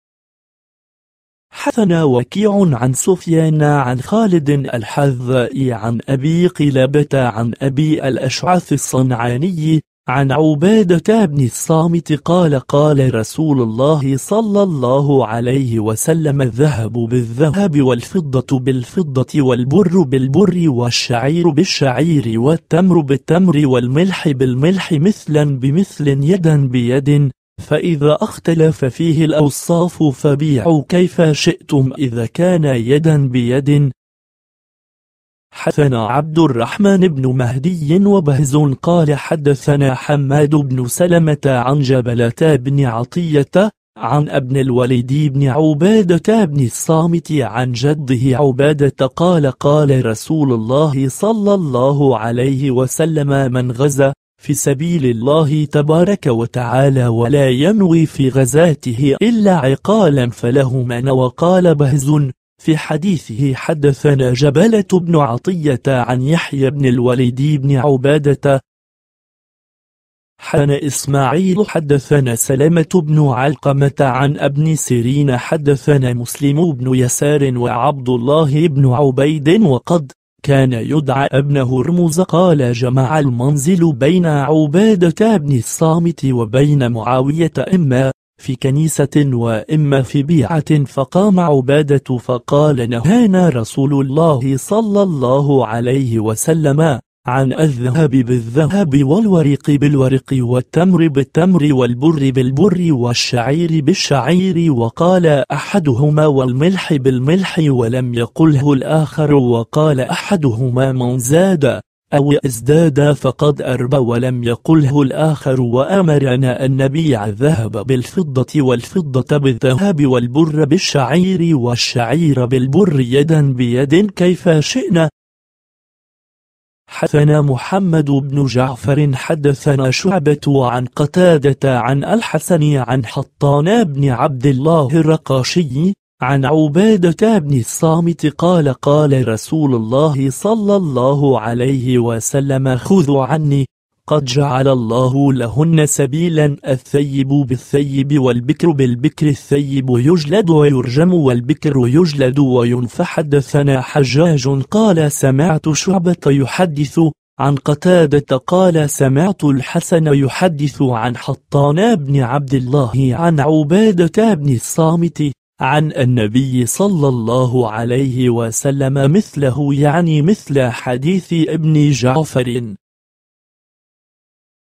حثنا وكيع عن سفيان عن خالد الحذائي عن أبي قلابة عن أبي الأشعث الصنعاني عن عبادة بن الصامت قال قال رسول الله صلى الله عليه وسلم الذهب بالذهب والفضة بالفضة والبر بالبر والشعير بالشعير والتمر بالتمر والملح بالملح مثلا بمثل يدا بيد فإذا اختلف فيه الأوصاف فبيعوا كيف شئتم إذا كان يدا بيد حدثنا عبد الرحمن بن مهدي وبهز قال حدثنا حماد بن سلمة عن جبلة بن عطية عن ابن الوليد بن عبادة بن الصامت عن جده عبادة قال قال رسول الله صلى الله عليه وسلم من غزا في سبيل الله تبارك وتعالى ولا ينوي في غزاته إلا عقالا فله من وقال بهز في حديثه حدثنا جبلة بن عطية عن يحيى بن الوليد بن عبادة حدثنا إسماعيل حدثنا سلامة بن علقمة عن ابن سيرين حدثنا مسلم بن يسار وعبد الله بن عبيد وقد كان يدعى ابن هرمز قال جمع المنزل بين عبادة بن الصامت وبين معاوية إما في كنيسة وإما في بيعة فقام عبادة فقال نهانا رسول الله صلى الله عليه وسلم عن الذهب بالذهب والورق بالورق والتمر بالتمر والبر بالبر والشعير بالشعير وقال أحدهما والملح بالملح ولم يقله الآخر وقال أحدهما من زاد أو ازداد فقد أربى ولم يقله الآخر وأمرنا أن نبيع الذهب بالفضة والفضة بالذهب والبر بالشعير والشعير بالبر يدا بيد كيف شئنا حدثنا محمد بن جعفر حدثنا شعبة عن قتادة عن الحسن عن حطان بن عبد الله الرقاشي عن عبادة بن الصامت قال قال رسول الله صلى الله عليه وسلم خذوا عني قد جعل الله لهن سبيلا الثيب بالثيب والبكر بالبكر الثيب يجلد ويرجم والبكر يجلد وينفح حدثنا حجاج قال سمعت شعبة يحدث عن قتادة قال سمعت الحسن يحدث عن حطان بن عبد الله عن عبادة بن الصامت عن النبي صلى الله عليه وسلم مثله يعني مثل حديث ابن جعفر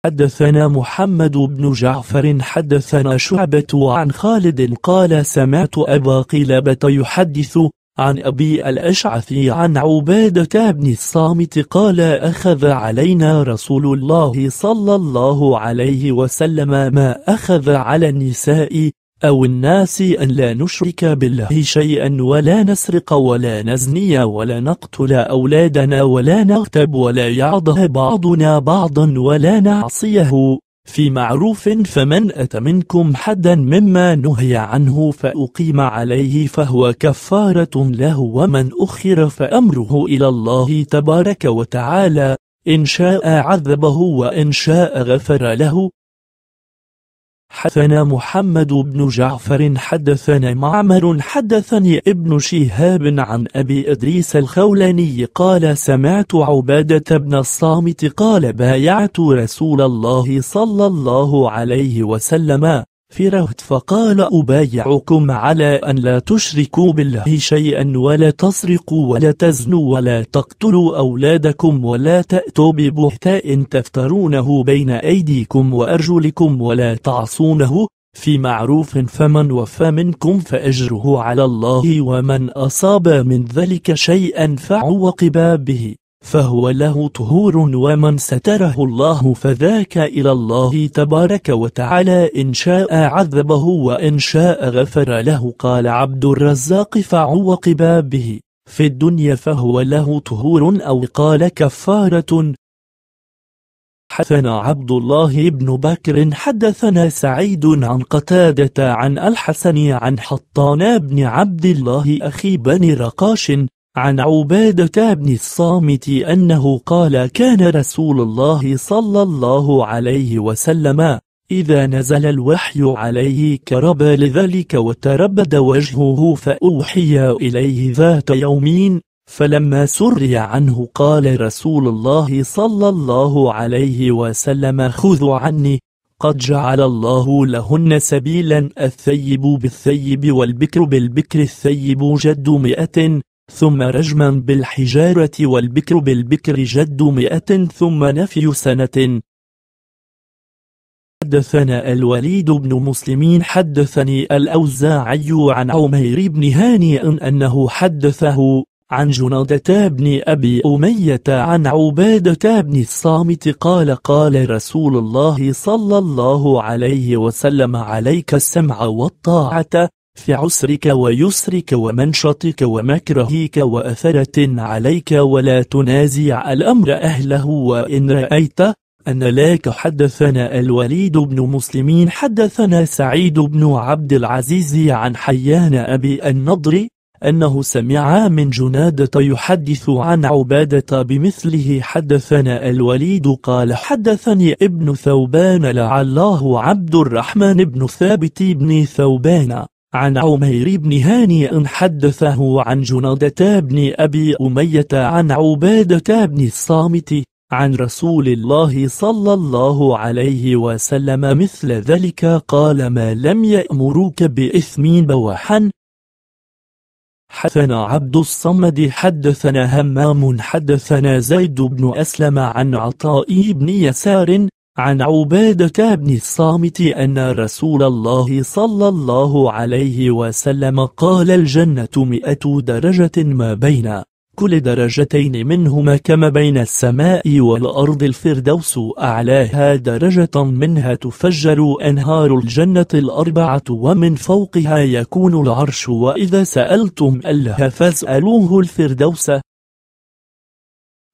حدثنا محمد بن جعفر حدثنا شعبة عن خالد قال سمعت أبا قلابة يحدث عن أبي الأشعث عن عبادة بن الصامت قال أخذ علينا رسول الله صلى الله عليه وسلم ما أخذ على النساء أو الناس أن لا نشرك بالله شيئا ولا نسرق ولا نزني ولا نقتل أولادنا ولا نغتب ولا يعض بعضنا بعضا ولا نعصيه في معروف فمن أت منكم حدا مما نهي عنه فأقيم عليه فهو كفارة له ومن أخر فأمره إلى الله تبارك وتعالى إن شاء عذبه وإن شاء غفر له حدثنا محمد بن جعفر حدثنا معمر حدثني ابن شهاب عن أبي إدريس الخولاني قال سمعت عبادة بن الصامت قال بايعت رسول الله صلى الله عليه وسلم فرهت فقال أبايعكم على أن لا تشركوا بالله شيئا ولا تسرقوا ولا تزنوا ولا تقتلوا أولادكم ولا تأتوا ببهتاء تفترونه بين أيديكم وأرجلكم ولا تعصونه في معروف فمن وفى منكم فأجره على الله ومن أصاب من ذلك شيئا فعوقب به فهو له طهور ومن ستره الله فذاك إلى الله تبارك وتعالى إن شاء عذبه وإن شاء غفر له قال عبد الرزاق فعوقب به في الدنيا فهو له طهور أو قال كفارة حدثنا عبد الله بن بكر حدثنا سعيد عن قتادة عن الحسن عن حطان بن عبد الله أخي بن رقاش عن عبادة بن الصامت أنه قال كان رسول الله صلى الله عليه وسلم إذا نزل الوحي عليه كرب لذلك وتربد وجهه فأوحي إليه ذات يومين فلما سري عنه قال رسول الله صلى الله عليه وسلم خذوا عني قد جعل الله لهن سبيلا الثيب بالثيب والبكر بالبكر الثيب جد مئة ثم رجما بالحجارة والبكر بالبكر جد مئة ثم نفي سنة حدثنا الوليد بن مسلمين حدثني الأوزاعي عن عمير بن هاني إن أنه حدثه عن جنادة بن أبي أمية عن عبادة بن الصامت قال قال رسول الله صلى الله عليه وسلم عليك السمع والطاعة في عسرك ويسرك ومنشطك ومكرهك وأثرة عليك ولا تنازع الأمر أهله وإن رأيت أن لك حدثنا الوليد بن مسلمين حدثنا سعيد بن عبد العزيز عن حيان أبي النضر أنه سمع من جنادة يحدث عن عبادة بمثله حدثنا الوليد قال حدثني ابن ثوبان لعله عبد الرحمن بن ثابت بن ثوبان عن عمير بن هاني حدثه عن جنادة بن أبي أمية عن عبادة بن الصامت عن رسول الله صلى الله عليه وسلم مثل ذلك قال ما لم يأمروك بإثم بوحا حدثنا عبد الصمد حدثنا همام حدثنا زيد بن أسلم عن عطاء بن يسار عن عبادة بن الصامت أن رسول الله صلى الله عليه وسلم قال الجنة مئة درجة ما بين كل درجتين منهما كما بين السماء والأرض الفردوس أعلاها درجة منها تفجر أنهار الجنة الأربعة ومن فوقها يكون العرش وإذا سألتم الله فاسألوه الفردوس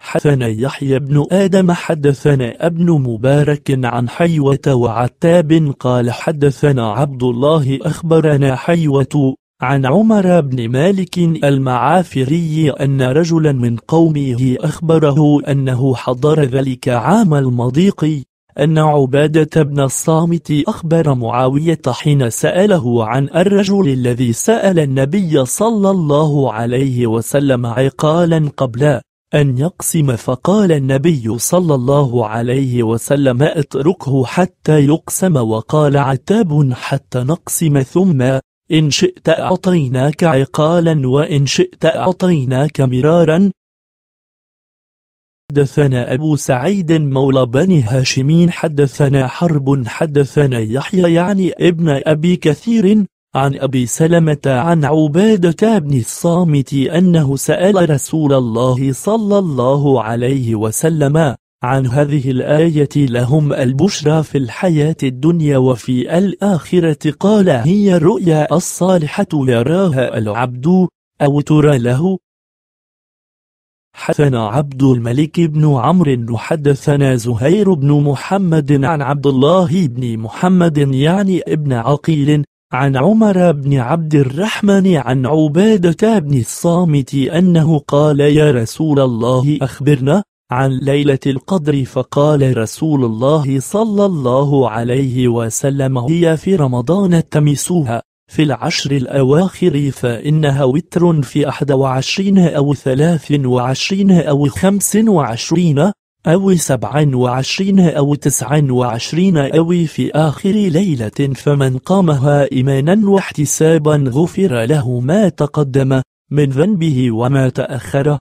حدثنا يحيى بن آدم حدثنا ابن مبارك عن حيوة وعتاب قال حدثنا عبد الله أخبرنا حيوة عن عمر بن مالك المعافري أن رجلا من قومه أخبره أنه حضر ذلك عام المضيق أن عبادة بن الصامت أخبر معاوية حين سأله عن الرجل الذي سأل النبي صلى الله عليه وسلم عقالا قبله أن يقسم فقال النبي صلى الله عليه وسلم اتركه حتى يقسم وقال عتاب حتى نقسم ثم إن شئت أعطيناك عقالا وإن شئت أعطيناك مرارا حدثنا أبو سعيد مولى بني هاشمين حدثنا حرب حدثنا يحيى يعني ابن أبي كثير عن أبي سلمة عن عبادة بن الصامت أنه سأل رسول الله صلى الله عليه وسلم عن هذه الآية لهم البشرى في الحياة الدنيا وفي الآخرة قال هي الرؤيا الصالحة يراها العبد أو ترى له حسن عبد الملك بن عمرو حدثنا زهير بن محمد عن عبد الله بن محمد يعني ابن عقيل عن عمر بن عبد الرحمن عن عبادة بن الصامت أنه قال يا رسول الله أخبرنا عن ليلة القدر فقال رسول الله صلى الله عليه وسلم هي في رمضان تمسوها في العشر الأواخر فإنها وتر في 21 أو 23 أو 25 أو 27 وعشرين أو 29 وعشرين أو في آخر ليلة فمن قامها إيمانا واحتسابا غفر له ما تقدم من ذنبه وما تأخر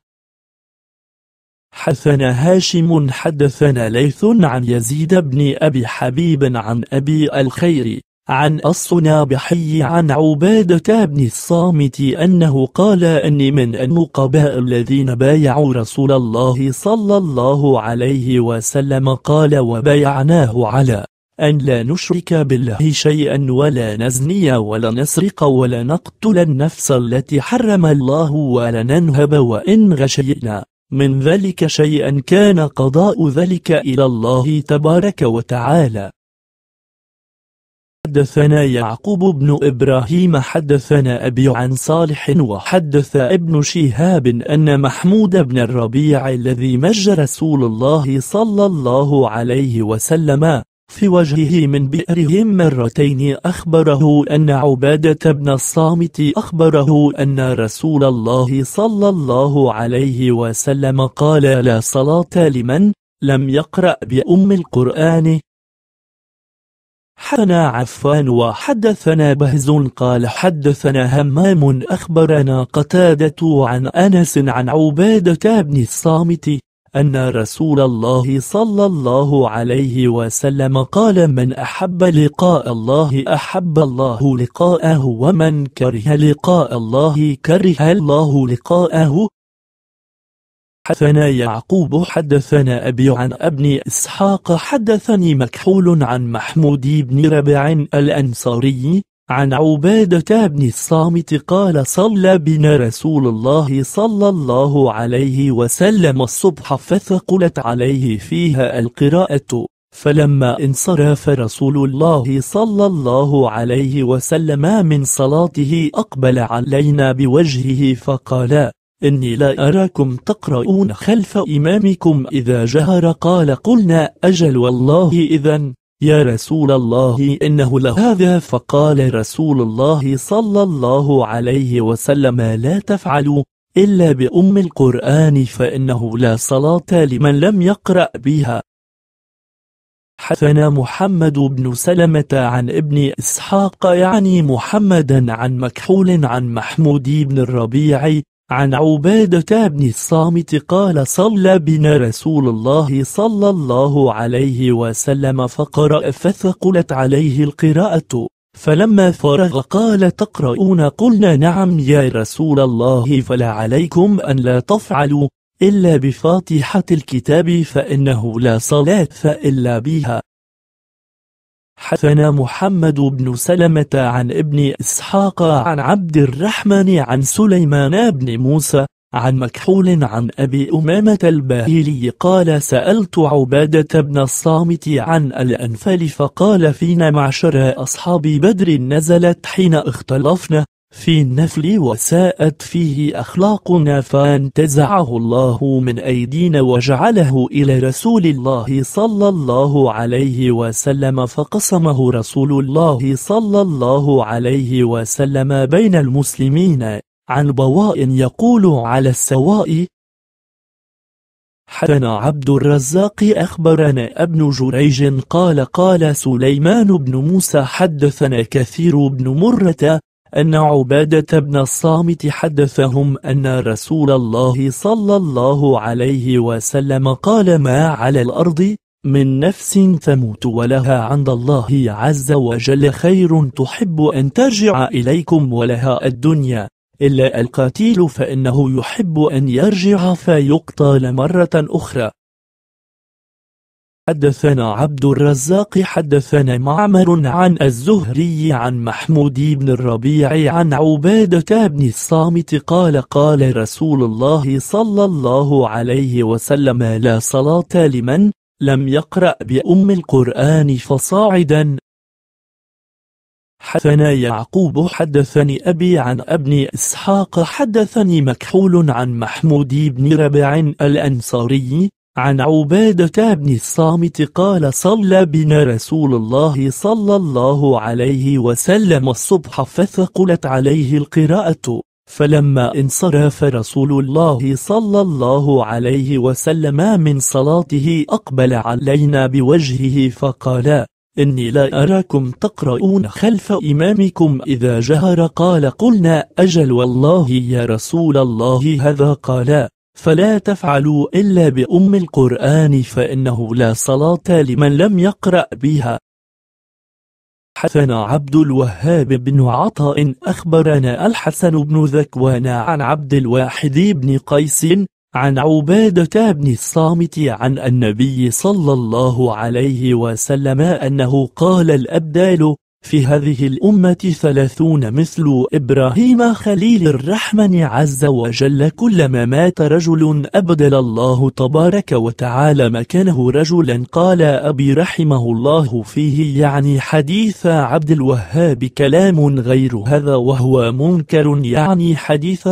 حدثنا هاشم حدثنا ليث عن يزيد بن أبي حبيب عن أبي الخير عن الصنابحي عن عبادة بن الصامت أنه قال أني من النقباء الذين بايعوا رسول الله صلى الله عليه وسلم قال وبايعناه على أن لا نشرك بالله شيئا ولا نزني ولا نسرق ولا نقتل النفس التي حرم الله ولا ننهب وإن غشينا من ذلك شيئا كان قضاء ذلك إلى الله تبارك وتعالى حدثنا يعقوب بن إبراهيم حدثنا أبي عن صالح وحدث ابن شهاب أن محمود بن الربيع الذي مج رسول الله صلى الله عليه وسلم في وجهه من بئرهم مرتين أخبره أن عبادة بن الصامت أخبره أن رسول الله صلى الله عليه وسلم قال لا صلاة لمن لم يقرأ بأم القرآن حدثنا عفان وحدثنا بهز قال حدثنا همام أخبرنا قتادة عن أنس عن عبادة بن الصامت أن رسول الله صلى الله عليه وسلم قال من أحب لقاء الله أحب الله لقاءه ومن كره لقاء الله كره الله لقاءه حدثنا يعقوب حدثنا أبي عن ابن إسحاق حدثني مكحول عن محمود بن ربع الأنصاري عن عبادة بن الصامت قال صلى بنا رسول الله صلى الله عليه وسلم الصبح فثقلت عليه فيها القراءة فلما انصرف رسول الله صلى الله عليه وسلم من صلاته أقبل علينا بوجهه فقال إني لا أراكم تقرؤون خلف إمامكم إذا جهر قال قلنا أجل والله إذا يا رسول الله إنه لهذا فقال رسول الله صلى الله عليه وسلم لا تفعلوا إلا بأم القرآن فإنه لا صلاة لمن لم يقرأ بها حدثنا محمد بن سلمة عن ابن إسحاق يعني محمدا عن مكحول عن محمود بن الربيع عن عبادة بن الصامت قال صلى بنا رسول الله صلى الله عليه وسلم فقرأ فثقلت عليه القراءة فلما فرغ قال تقرؤون قلنا نعم يا رسول الله فلا عليكم أن لا تفعلوا إلا بفاتحة الكتاب فإنه لا صلاة إلا بها حدثنا محمد بن سلمة عن ابن إسحاق عن عبد الرحمن عن سليمان بن موسى عن مكحول عن أبي أمامة الباهلي قال سألت عبادة بن الصامت عن الأنفال فقال فينا معشر أصحاب بدر نزلت حين اختلفنا في النفل وساءت فيه أخلاقنا فانتزعه الله من أيدينا وجعله إلى رسول الله صلى الله عليه وسلم فقسمه رسول الله صلى الله عليه وسلم بين المسلمين عن بواء يقول على السواء حدثنا عبد الرزاق أخبرنا ابن جريج قال قال سليمان بن موسى حدثنا كثير بن مرة أن عبادة بن الصامت حدثهم أن رسول الله صلى الله عليه وسلم قال ما على الأرض من نفس تموت ولها عند الله عز وجل خير تحب أن ترجع إليكم ولها الدنيا إلا القتيل فإنه يحب أن يرجع فيقتل مرة أخرى حدثنا عبد الرزاق حدثنا معمر عن الزهري عن محمود بن الربيع عن عبادة بن الصامت قال قال رسول الله صلى الله عليه وسلم لا صلاة لمن لم يقرأ بأم القرآن فصاعدا حدثنا يعقوب حدثني أبي عن ابن إسحاق حدثني مكحول عن محمود بن ربع الأنصاري عن عبادة بن الصامت قال صلى بنا رسول الله صلى الله عليه وسلم الصبح فثقلت عليه القراءة فلما انصرف رسول الله صلى الله عليه وسلم من صلاته أقبل علينا بوجهه فقال إني لا أراكم تقرؤون خلف إمامكم إذا جهر قال قلنا أجل والله يا رسول الله هذا قال فلا تفعلوا إلا بأم القرآن فإنه لا صلاة لمن لم يقرأ بها حسن عبد الوهاب بن عطاء أخبرنا الحسن بن ذكوان عن عبد الواحد بن قيس عن عبادة بن الصامت عن النبي صلى الله عليه وسلم أنه قال الأبدال في هذه الأمة ثلاثون مثل إبراهيم خليل الرحمن عز وجل كلما مات رجل أبدل الله تبارك وتعالى مكانه رجلا قال أبي رحمه الله فيه يعني حديث عبد الوهاب كلام غير هذا وهو منكر يعني حديث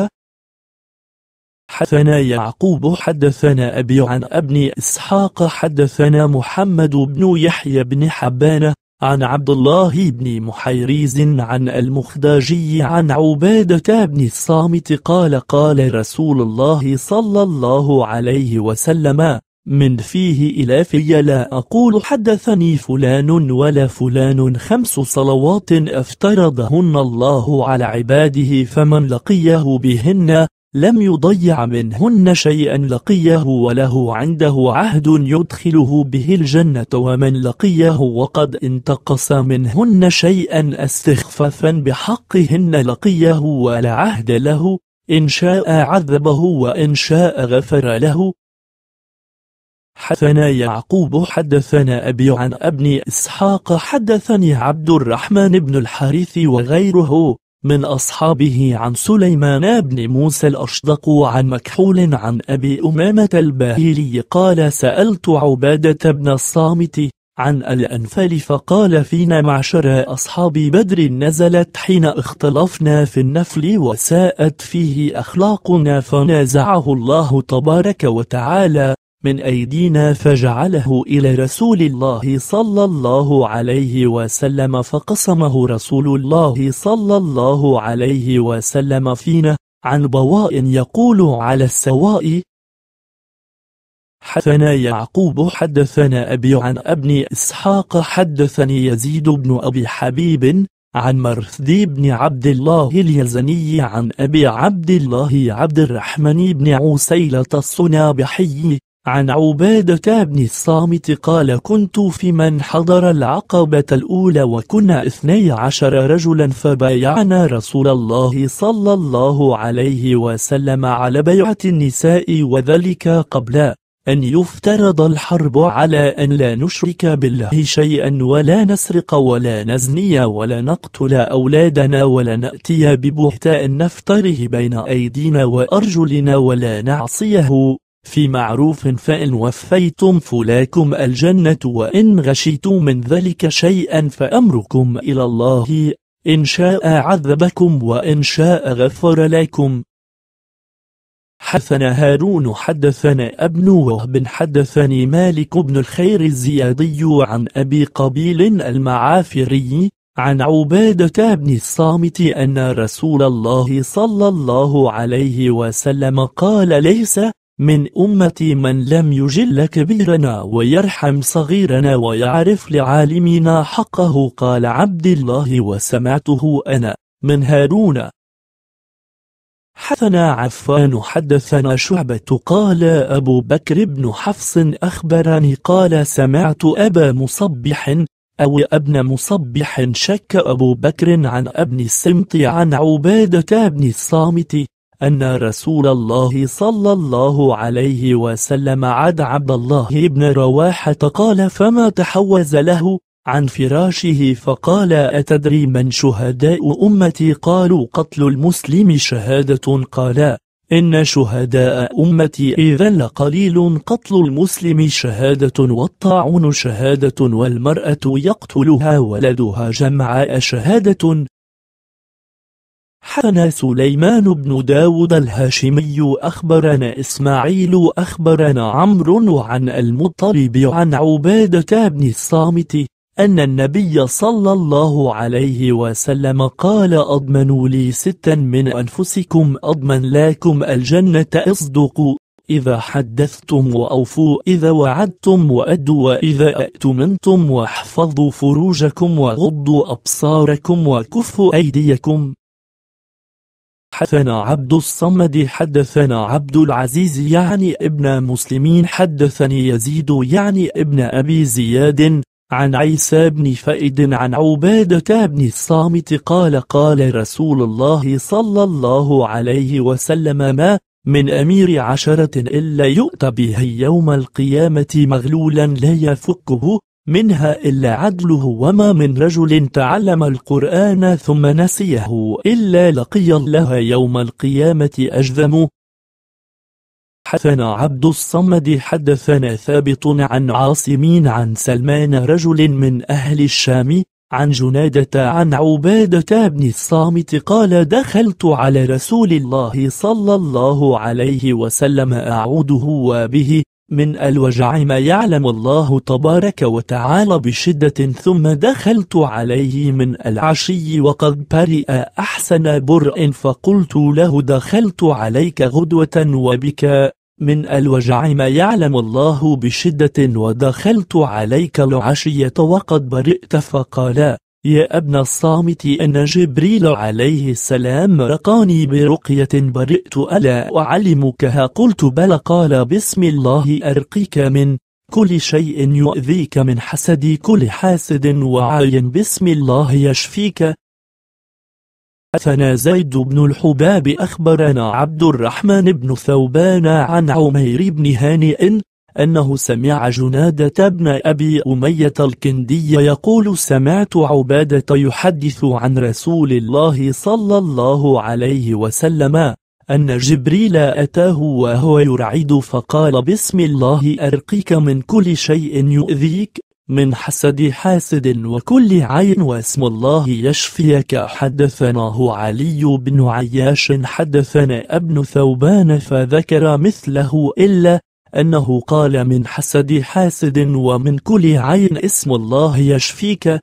حدثنا يعقوب حدثنا أبي عن ابن إسحاق حدثنا محمد بن يحيى بن حبان عن عبد الله بن محيريز عن المخداجي عن عبادة بن الصامت قال قال رسول الله صلى الله عليه وسلم من فيه إلى في لا أقول حدثني فلان ولا فلان خمس صلوات افترضهن الله على عباده فمن لقيه بهن لم يضيع منهن شيئا لقيه وله عنده عهد يدخله به الجنة ومن لقيه وقد انتقص منهن شيئا استخفافا بحقهن لقيه ولا عهد له إن شاء عذبه وإن شاء غفر له حدثنا يعقوب حدثنا أبي عن ابن إسحاق حدثني عبد الرحمن بن الحارث وغيره من أصحابه عن سليمان بن موسى الأشدق عن مكحول عن أبي أمامة الباهلي قال سألت عبادة بن الصامت عن الأنفال فقال فينا معشر أصحاب بدر نزلت حين اختلفنا في النفل وساءت فيه أخلاقنا فنازعه الله تبارك وتعالى من أيدينا فجعله إلى رسول الله صلى الله عليه وسلم فقسمه رسول الله صلى الله عليه وسلم فينا عن بواء يقول على السواء حدثنا يعقوب حدثنا أبي عن ابن إسحاق حدثني يزيد بن أبي حبيب عن مرثدي بن عبد الله اليزني عن أبي عبد الله عبد الرحمن بن عسيلة الصنابحي عن عبادة بن الصامت قال كنت في من حضر العقبة الأولى وكنا اثني عشر رجلا فبايعنا رسول الله صلى الله عليه وسلم على بيعة النساء وذلك قبل أن يفترض الحرب على أن لا نشرك بالله شيئا ولا نسرق ولا نزني ولا نقتل أولادنا ولا نأتي ببهتاء نفتره بين أيدينا وأرجلنا ولا نعصيه في معروف فإن وفيتم فلاكم الجنة وإن غشيتم من ذلك شيئا فأمركم إلى الله إن شاء عذبكم وإن شاء غفر لكم حدثنا هارون حدثنا ابن وهب حدثني مالك بن الخير الزيادي عن أبي قبيل المعافري عن عبادة بن الصامت أن رسول الله صلى الله عليه وسلم قال ليس من أمتي من لم يجل كبيرنا ويرحم صغيرنا ويعرف لعالمنا حقه قال عبد الله وسمعته أنا من هارون حثنا عفان حدثنا شعبة قال أبو بكر بن حفص أخبرني قال سمعت أبا مصبح أو ابن مصبح شك أبو بكر عن ابن السمط عن عبادة بن الصامت أن رسول الله صلى الله عليه وسلم عد عبد الله بن رواحة قال فما تحوز له عن فراشه فقال أتدري من شهداء أمتي قالوا قتل المسلم شهادة قال إن شهداء أمتي إذا لقليل قتل المسلم شهادة والطاعون شهادة والمرأة يقتلها ولدها جمعاء شهادة حدثنا سليمان بن داود الهاشمي أخبرنا إسماعيل أخبرنا عمرو عن المطلب عن عبادة بن الصامت أن النبي صلى الله عليه وسلم قال أضمنوا لي ستا من أنفسكم أضمن لكم الجنة اصدقوا إذا حدثتم وأوفوا إذا وعدتم وأدوا وإذا أأتمنتم واحفظوا فروجكم وغضوا أبصاركم وكفوا أيديكم حدثنا عبد الصمد حدثنا عبد العزيز يعني ابن مسلمين حدثني يزيد يعني ابن أبي زياد عن عيسى بن فائد عن عبادة بن الصامت قال قال رسول الله صلى الله عليه وسلم ما من أمير عشرة إلا يؤتى به يوم القيامة مغلولا لا يفكه منها إلا عدله وما من رجل تعلم القرآن ثم نسيه إلا لقي الله يوم القيامة أجذم حدثنا عبد الصمد حدثنا ثابت عن عاصمين عن سلمان رجل من أهل الشام عن جنادة عن عبادة بن الصامت قال دخلت على رسول الله صلى الله عليه وسلم أعوده وبه من الوجع ما يعلم الله تبارك وتعالى بشدة ثم دخلت عليه من العشي وقد برئ أحسن برء فقلت له دخلت عليك غدوة وبك من الوجع ما يعلم الله بشدة ودخلت عليك العشية وقد برئت فقال يا ابن الصامت أن جبريل عليه السلام رقاني برقية برئت ألا أعلمكها قلت بل قال بسم الله أرقيك من كل شيء يؤذيك من حسد كل حاسد وعاي بسم الله يشفيك أثنى زيد بن الحباب أخبرنا عبد الرحمن بن ثوبان عن عمير بن هانئ أنه سمع جنادة بن أبي أمية الكندي يقول سمعت عبادة يحدث عن رسول الله صلى الله عليه وسلم أن جبريل أتاه وهو يرعد فقال بسم الله أرقيك من كل شيء يؤذيك من حسد حاسد وكل عين واسم الله يشفيك حدثناه علي بن عياش حدثنا ابن ثوبان فذكر مثله إلا أنه قال من حسد حاسد ومن كل عين اسم الله يشفيك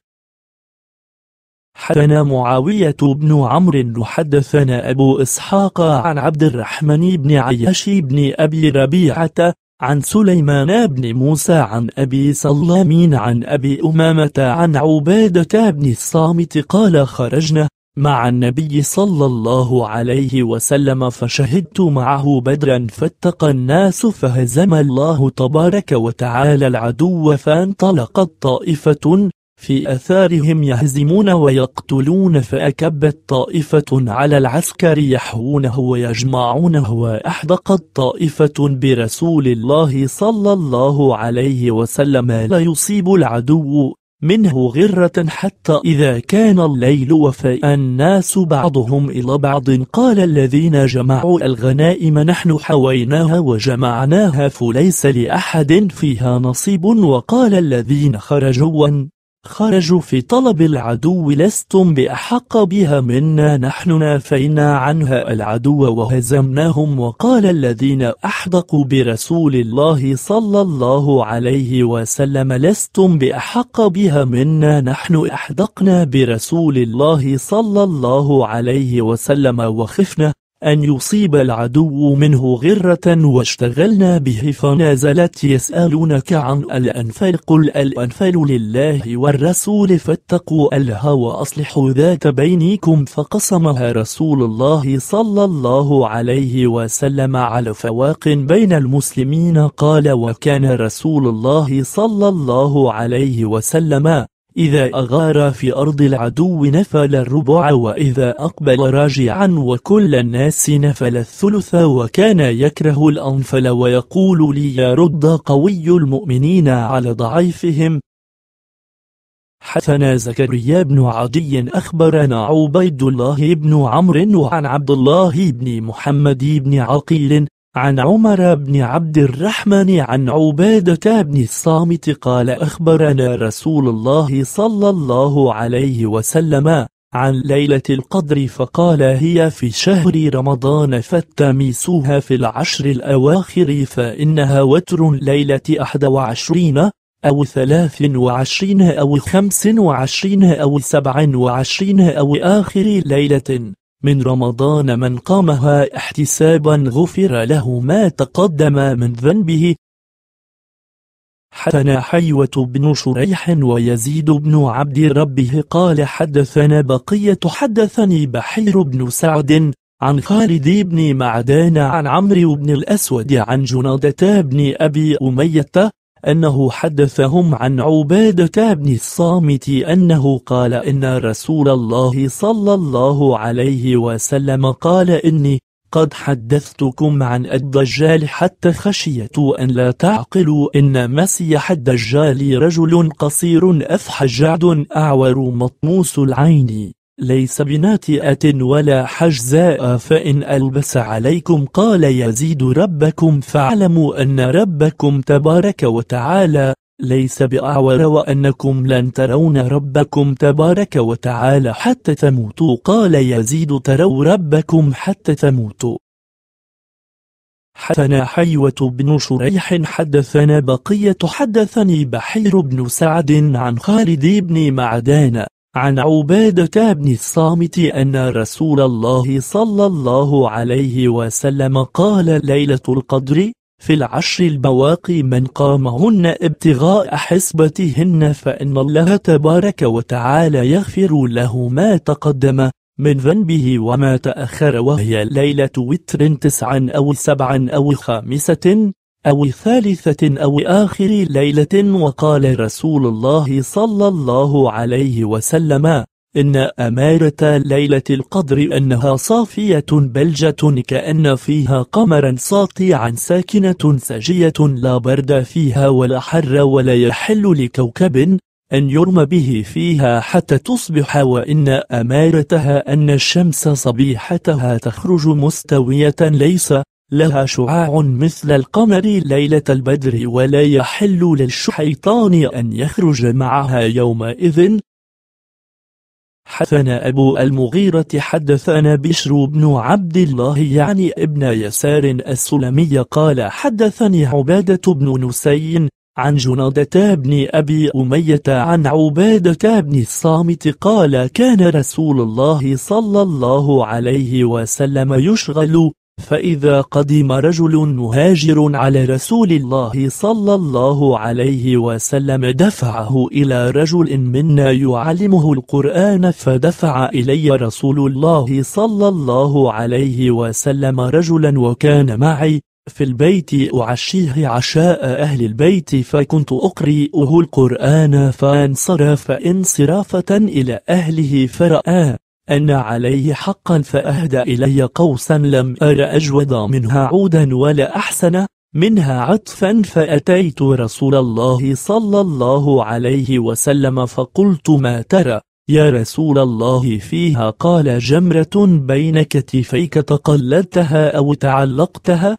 حدثنا معاوية بن عمرو حدثنا أبو إسحاق عن عبد الرحمن بن عياش بن أبي ربيعة عن سليمان بن موسى عن أبي سلامين عن أبي أمامة عن عبادة بن الصامت قال خرجنا مع النبي صلى الله عليه وسلم فشهدت معه بدرا فاتقى الناس فهزم الله تبارك وتعالى العدو فانطلقت طائفة في أثارهم يهزمون ويقتلون فأكبت طائفة على العسكر يحوونه ويجمعونه وأحدقت طائفة برسول الله صلى الله عليه وسلم لا يصيب العدو منه غرة حتى إذا كان الليل وفاء الناس بعضهم إلى بعض قال الذين جمعوا الغنائم نحن حويناها وجمعناها فليس لأحد فيها نصيب وقال الذين خرجوا خرجوا في طلب العدو لستم بأحق بها منا نحن نافينا عنها العدو وهزمناهم وقال الذين أحدقوا برسول الله صلى الله عليه وسلم لستم بأحق بها منا نحن أحدقنا برسول الله صلى الله عليه وسلم وخفنا أن يصيب العدو منه غرة واشتغلنا به فنازلت يسألونك عن الأنفال قل الأنفال لله والرسول فاتقوا الله وأصلحوا ذات بينكم فقسمها رسول الله صلى الله عليه وسلم على فواق بين المسلمين قال وكان رسول الله صلى الله عليه وسلم إذا أغار في أرض العدو نفل الربع وإذا أقبل راجعا وكل الناس نفل الثلث وكان يكره الأنفل ويقول لي رد قوي المؤمنين على ضعيفهم حسن زكريا بن عدي أخبرنا عبيد الله بن عمرو وعن عبد الله بن محمد بن عقيل عن عمر بن عبد الرحمن عن عبادة بن الصامت قال أخبرنا رسول الله صلى الله عليه وسلم عن ليلة القدر فقال هي في شهر رمضان فالتمسوها في العشر الأواخر فإنها وتر ليلة أحد وعشرين أو ثلاث وعشرين أو خمس وعشرين أو سبع وعشرين أو آخر ليلة من رمضان من قامها احتسابا غفر له ما تقدم من ذنبه حدثنا حيوة بن شريح ويزيد بن عبد ربه قال حدثنا بقية حدثني بحير بن سعد عن خالد بن معدان عن عمرو بن الأسود عن جنادة بن أبي أمية أنه حدثهم عن عبادة بن الصامت أنه قال إن رسول الله صلى الله عليه وسلم قال إني قد حدثتكم عن الدجال حتى خشيت أن لا تعقلوا إن مسيح الدجال رجل قصير أفحى جعد أعور مطموس العين ليس بناتئة ولا حجزاء فإن ألبس عليكم قال يزيد ربكم فاعلموا أن ربكم تبارك وتعالى ليس بأعور وأنكم لن ترون ربكم تبارك وتعالى حتى تموتوا قال يزيد تروا ربكم حتى تموتوا حدثنا حيوة بن شريح حدثنا بقية حدثني بحير بن سعد عن خالد بن معدان عن عبادة بن الصامت أن رسول الله صلى الله عليه وسلم قال ليلة القدر في العشر البواقي من قامهن ابتغاء حسبتهن فإن الله تبارك وتعالى يغفر له ما تقدم من ذنبه وما تأخر وهي ليلة وتر تسعا أو سبعا أو خامسة أو ثالثة أو آخر ليلة وقال رسول الله صلى الله عليه وسلم إن أمارة ليلة القدر أنها صافية بلجة كأن فيها قمرا ساطعا ساكنة سجية لا برد فيها ولا حر ولا يحل لكوكب أن يرمى به فيها حتى تصبح وإن أمارتها أن الشمس صبيحتها تخرج مستوية ليس لها شعاع مثل القمر ليلة البدر ولا يحل للشيطان أن يخرج معها يومئذ حدثنا أبو المغيرة حدثنا بشر بن عبد الله يعني ابن يسار السلمي قال حدثني عبادة بن نسين عن جنادة بن أبي أمية عن عبادة بن الصامت قال كان رسول الله صلى الله عليه وسلم يشغل فإذا قدم رجل مهاجر على رسول الله صلى الله عليه وسلم دفعه إلى رجل منا يعلمه القرآن فدفع إلي رسول الله صلى الله عليه وسلم رجلا وكان معي في البيت أعشيه عشاء أهل البيت فكنت أقرئه القرآن فانصرف انصرافة إلى أهله فرآه أن عليه حقا فأهدى إلي قوسا لم أر أجود منها عودا ولا أحسن منها عطفا فأتيت رسول الله صلى الله عليه وسلم فقلت ما ترى يا رسول الله فيها قال جمرة بين كتفيك تقلدتها أو تعلقتها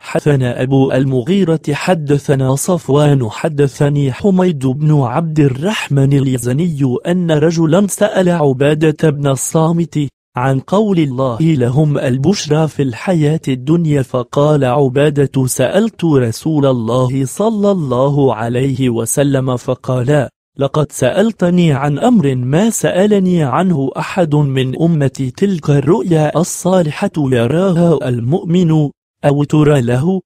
حدثنا أبو المغيرة حدثنا صفوان حدثني حميد بن عبد الرحمن اليزني أن رجلا سأل عبادة بن الصامت عن قول الله لهم البشرى في الحياة الدنيا فقال عبادة سألت رسول الله صلى الله عليه وسلم فقال لقد سألتني عن أمر ما سألني عنه أحد من أمتي تلك الرؤيا الصالحة يراها المؤمن أو ترى له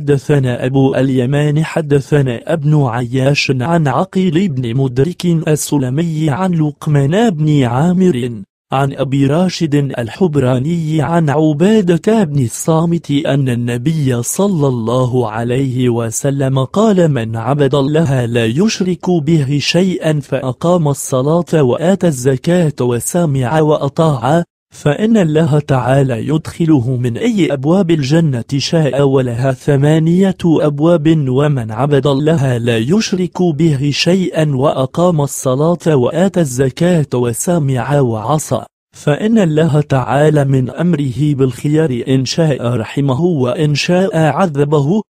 حدثنا أبو اليمان حدثنا ابن عياش عن عقيل بن مدرك السلمي عن لقمان بن عامر عن أبي راشد الحبراني عن عبادة بن الصامت أن النبي صلى الله عليه وسلم قال من عبد الله لا يشرك به شيئا فأقام الصلاة وآتى الزكاة وسمع وأطاع فإن الله تعالى يدخله من أي أبواب الجنة شاء ولها ثمانية أبواب ومن عبد الله لا يشرك به شيئا وأقام الصلاة وآتى الزكاة وسامع وعصى فإن الله تعالى من أمره بالخيار إن شاء رحمه وإن شاء عذبه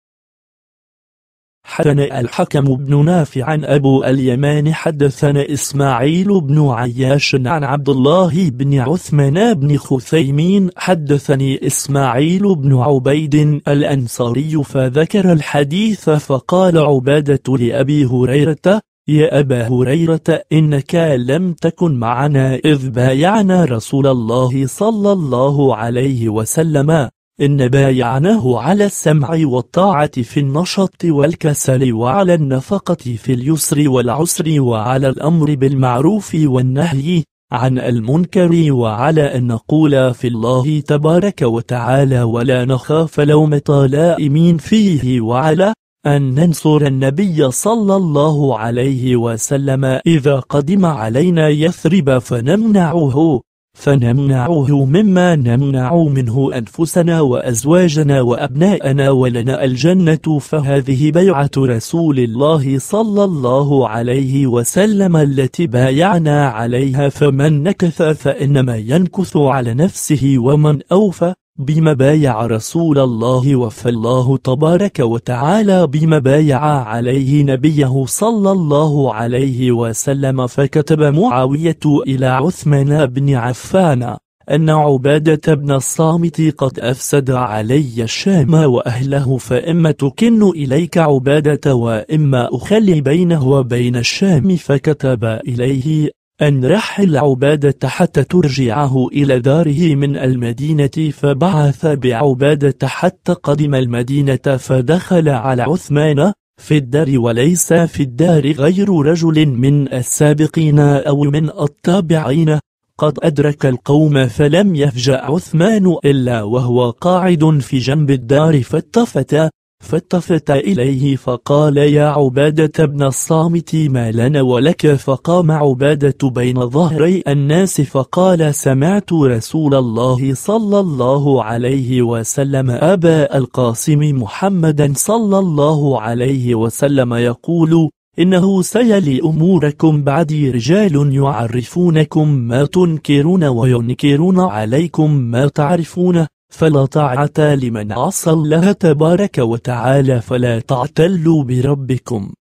حدثنا الحكم بن نافع عن أبو اليمان حدثنا إسماعيل بن عياش عن عبد الله بن عثمان بن خثيمين حدثني إسماعيل بن عبيد الأنصاري فذكر الحديث فقال عبادة لأبي هريرة يا أبا هريرة إنك لم تكن معنا إذ بايعنا رسول الله صلى الله عليه وسلم إن بايعناه على السمع والطاعة في النشط والكسل وعلى النفقة في اليسر والعسر وعلى الأمر بالمعروف والنهي عن المنكر وعلى أن نقول في الله تبارك وتعالى ولا نخاف لوم لائمين فيه وعلى أن ننصر النبي صلى الله عليه وسلم إذا قدم علينا يثرب فنمنعه فنمنعه مما نمنع منه أنفسنا وأزواجنا وأبناءنا ولنا الجنة فهذه بيعة رسول الله صلى الله عليه وسلم التي بايعنا عليها فمن نكث فإنما ينكث على نفسه ومن أوفى بما بايع رسول الله وفى الله تبارك وتعالى بما بايع عليه نبيه صلى الله عليه وسلم فكتب معاوية إلى عثمان بن عفان أن عبادة بن الصامت قد أفسد علي الشام وأهله فإما تكن إليك عبادة وإما أخلي بينه وبين الشام فكتب إليه أن رحل عبادة حتى ترجعه إلى داره من المدينة فبعث بعبادة حتى قدم المدينة فدخل على عثمان في الدار وليس في الدار غير رجل من السابقين أو من التابعين قد أدرك القوم فلم يفجأ عثمان إلا وهو قاعد في جنب الدار فالتفت فالتفت إليه فقال يا عبادة بن الصامت ما لنا ولك فقام عبادة بين ظهري الناس فقال سمعت رسول الله صلى الله عليه وسلم أبا القاسم محمدا صلى الله عليه وسلم يقول إنه سيلي أموركم بعدي رجال يعرفونكم ما تنكرون وينكرون عليكم ما تعرفونه فلا طاعة لمن عصى الله تبارك وتعالى فلا تعتلوا بربكم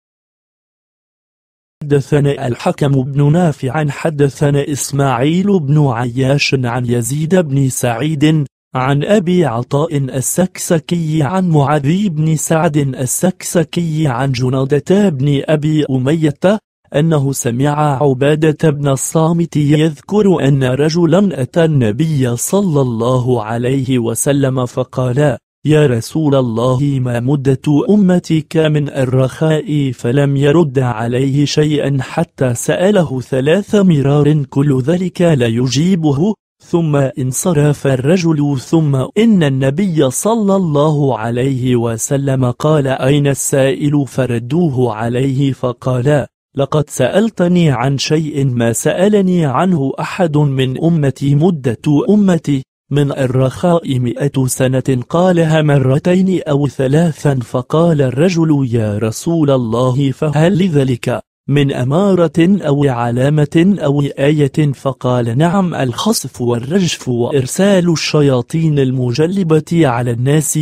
حدثنا الحكم بن نافع حدثنا إسماعيل بن عياش عن يزيد بن سعيد عن أبي عطاء السكسكي عن معاذ بن سعد السكسكي عن جنادة بن أبي أمية أنه سمع عبادة بن الصامت يذكر أن رجلا أتى النبي صلى الله عليه وسلم فقال يا رسول الله ما مدة أمتك من الرخاء فلم يرد عليه شيئا حتى سأله ثلاث مرار كل ذلك لا يجيبه ثم انصرف الرجل ثم إن النبي صلى الله عليه وسلم قال أين السائل فردوه عليه فقال لقد سألتني عن شيء ما سألني عنه أحد من أمتي مدة أمتي من الرخاء مئة سنة قالها مرتين أو ثلاثا فقال الرجل يا رسول الله فهل لذلك من أمارة أو علامة أو آية فقال نعم الخصف والرجف وإرسال الشياطين المجلبة على الناس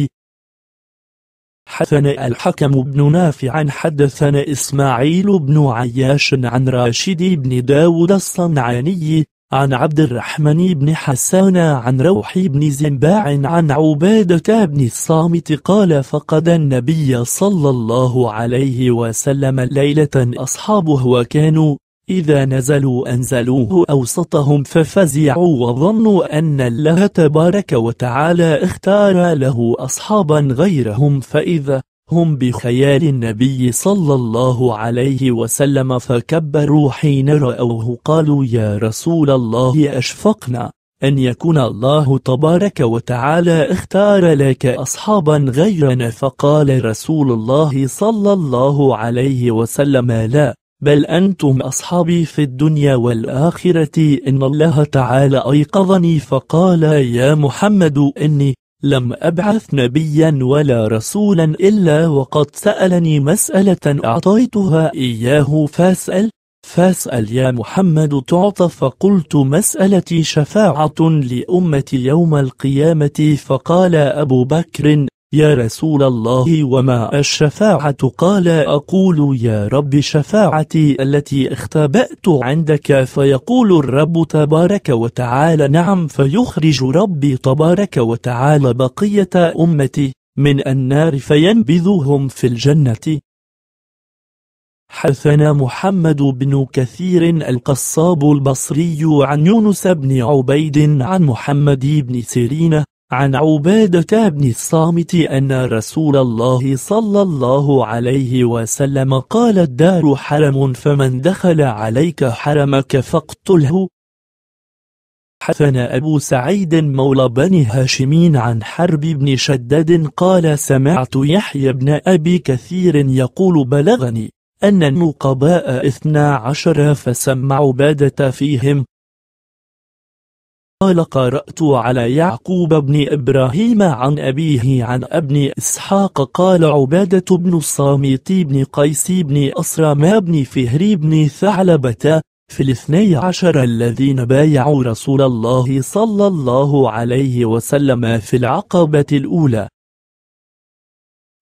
حدثنا الحكم بن نافع حدثنا إسماعيل بن عياش عن راشد بن داود الصنعاني عن عبد الرحمن بن حسان عن روح بن زنباع عن عبادة بن الصامت قال فقد النبي صلى الله عليه وسلم ليلة أصحابه وكانوا إذا نزلوا أنزلوه أوسطهم ففزعوا وظنوا أن الله تبارك وتعالى اختار له أصحابا غيرهم فإذا هم بخيال النبي صلى الله عليه وسلم فكبروا حين رأوه قالوا يا رسول الله أشفقنا أن يكون الله تبارك وتعالى اختار لك أصحابا غيرنا فقال رسول الله صلى الله عليه وسلم لا بل أنتم أصحابي في الدنيا والآخرة إن الله تعالى أيقظني فقال يا محمد إني لم أبعث نبيا ولا رسولا إلا وقد سألني مسألة أعطيتها إياه فاسأل فاسأل يا محمد تعطى فقلت مسألتي شفاعة لأمتي يوم القيامة فقال أبو بكر يا رسول الله وما الشفاعة قال أقول يا رب شفاعتي التي اختبأت عندك فيقول الرب تبارك وتعالى نعم فيخرج ربي تبارك وتعالى بقية أمتي من النار فينبذهم في الجنة حثنا محمد بن كثير القصاب البصري عن يونس بن عبيد عن محمد بن سيرين عن عبادة بن الصامت أن رسول الله صلى الله عليه وسلم قال الدار حرم فمن دخل عليك حرمك فاقتله حثنا أبو سعيد مولى بني هاشمين عن حرب بن شداد قال سمعت يحيى بن أبي كثير يقول بلغني أن النقباء اثنا عشر فسمع عبادة فيهم قال قرأت على يعقوب بن إبراهيم عن أبيه عن ابن إسحاق قال عبادة بن الصامت بن قيس بن أسرام بن فهري بن ثعلبة في الاثني عشر الذين بايعوا رسول الله صلى الله عليه وسلم في العقبة الأولى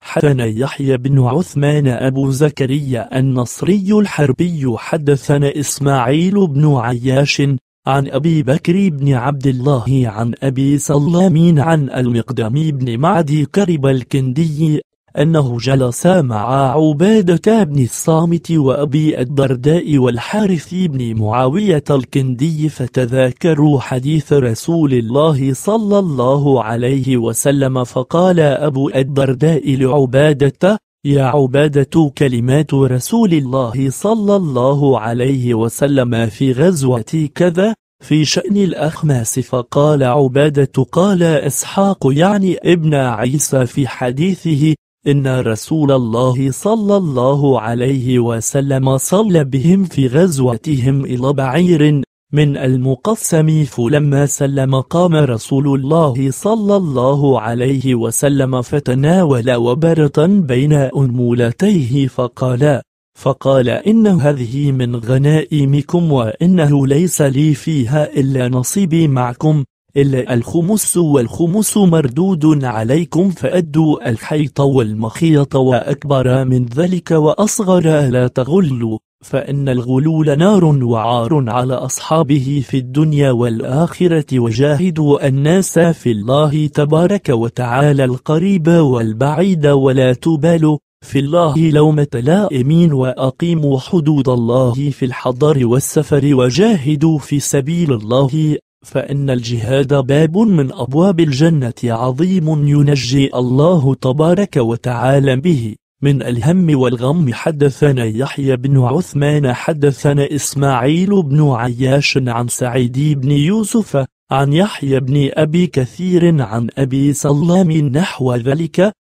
حدثنا يحيى بن عثمان أبو زكريا النصري الحربي حدثنا إسماعيل بن عياش عن أبي بكر بن عبد الله عن أبي سلامين عن المقدم بن معدي كرب الكندي أنه جلس مع عبادة بن الصامت وأبي الدرداء والحارث بن معاوية الكندي فتذاكروا حديث رسول الله صلى الله عليه وسلم فقال أبو الدرداء لعبادة يا عبادة كلمات رسول الله صلى الله عليه وسلم في غزوة كذا في شأن الأخماس فقال عبادة قال إسحاق يعني ابن عيسى في حديثه إن رسول الله صلى الله عليه وسلم صلى بهم في غزوتهم إلى بعير من المقسم فلما سلم قام رسول الله صلى الله عليه وسلم فتناول وبرة بين أنمولتيه فقال فقال إن هذه من غنائمكم وإنه ليس لي فيها إلا نصيبي معكم إلا الخمس والخمس مردود عليكم فأدوا الحيط والمخيط وأكبر من ذلك وأصغر لا تغلوا فإن الغلول نار وعار على أصحابه في الدنيا والآخرة وجاهدوا الناس في الله تبارك وتعالى القريب والبعيد ولا تبالوا في الله لومة لائمين وأقيموا حدود الله في الحضر والسفر وجاهدوا في سبيل الله فإن الجهاد باب من أبواب الجنة عظيم ينجي الله تبارك وتعالى به من الهم والغم حدثنا يحيى بن عثمان حدثنا إسماعيل بن عياش عن سعيد بن يوسف عن يحيى بن أبي كثير عن أبي سلام نحو ذلك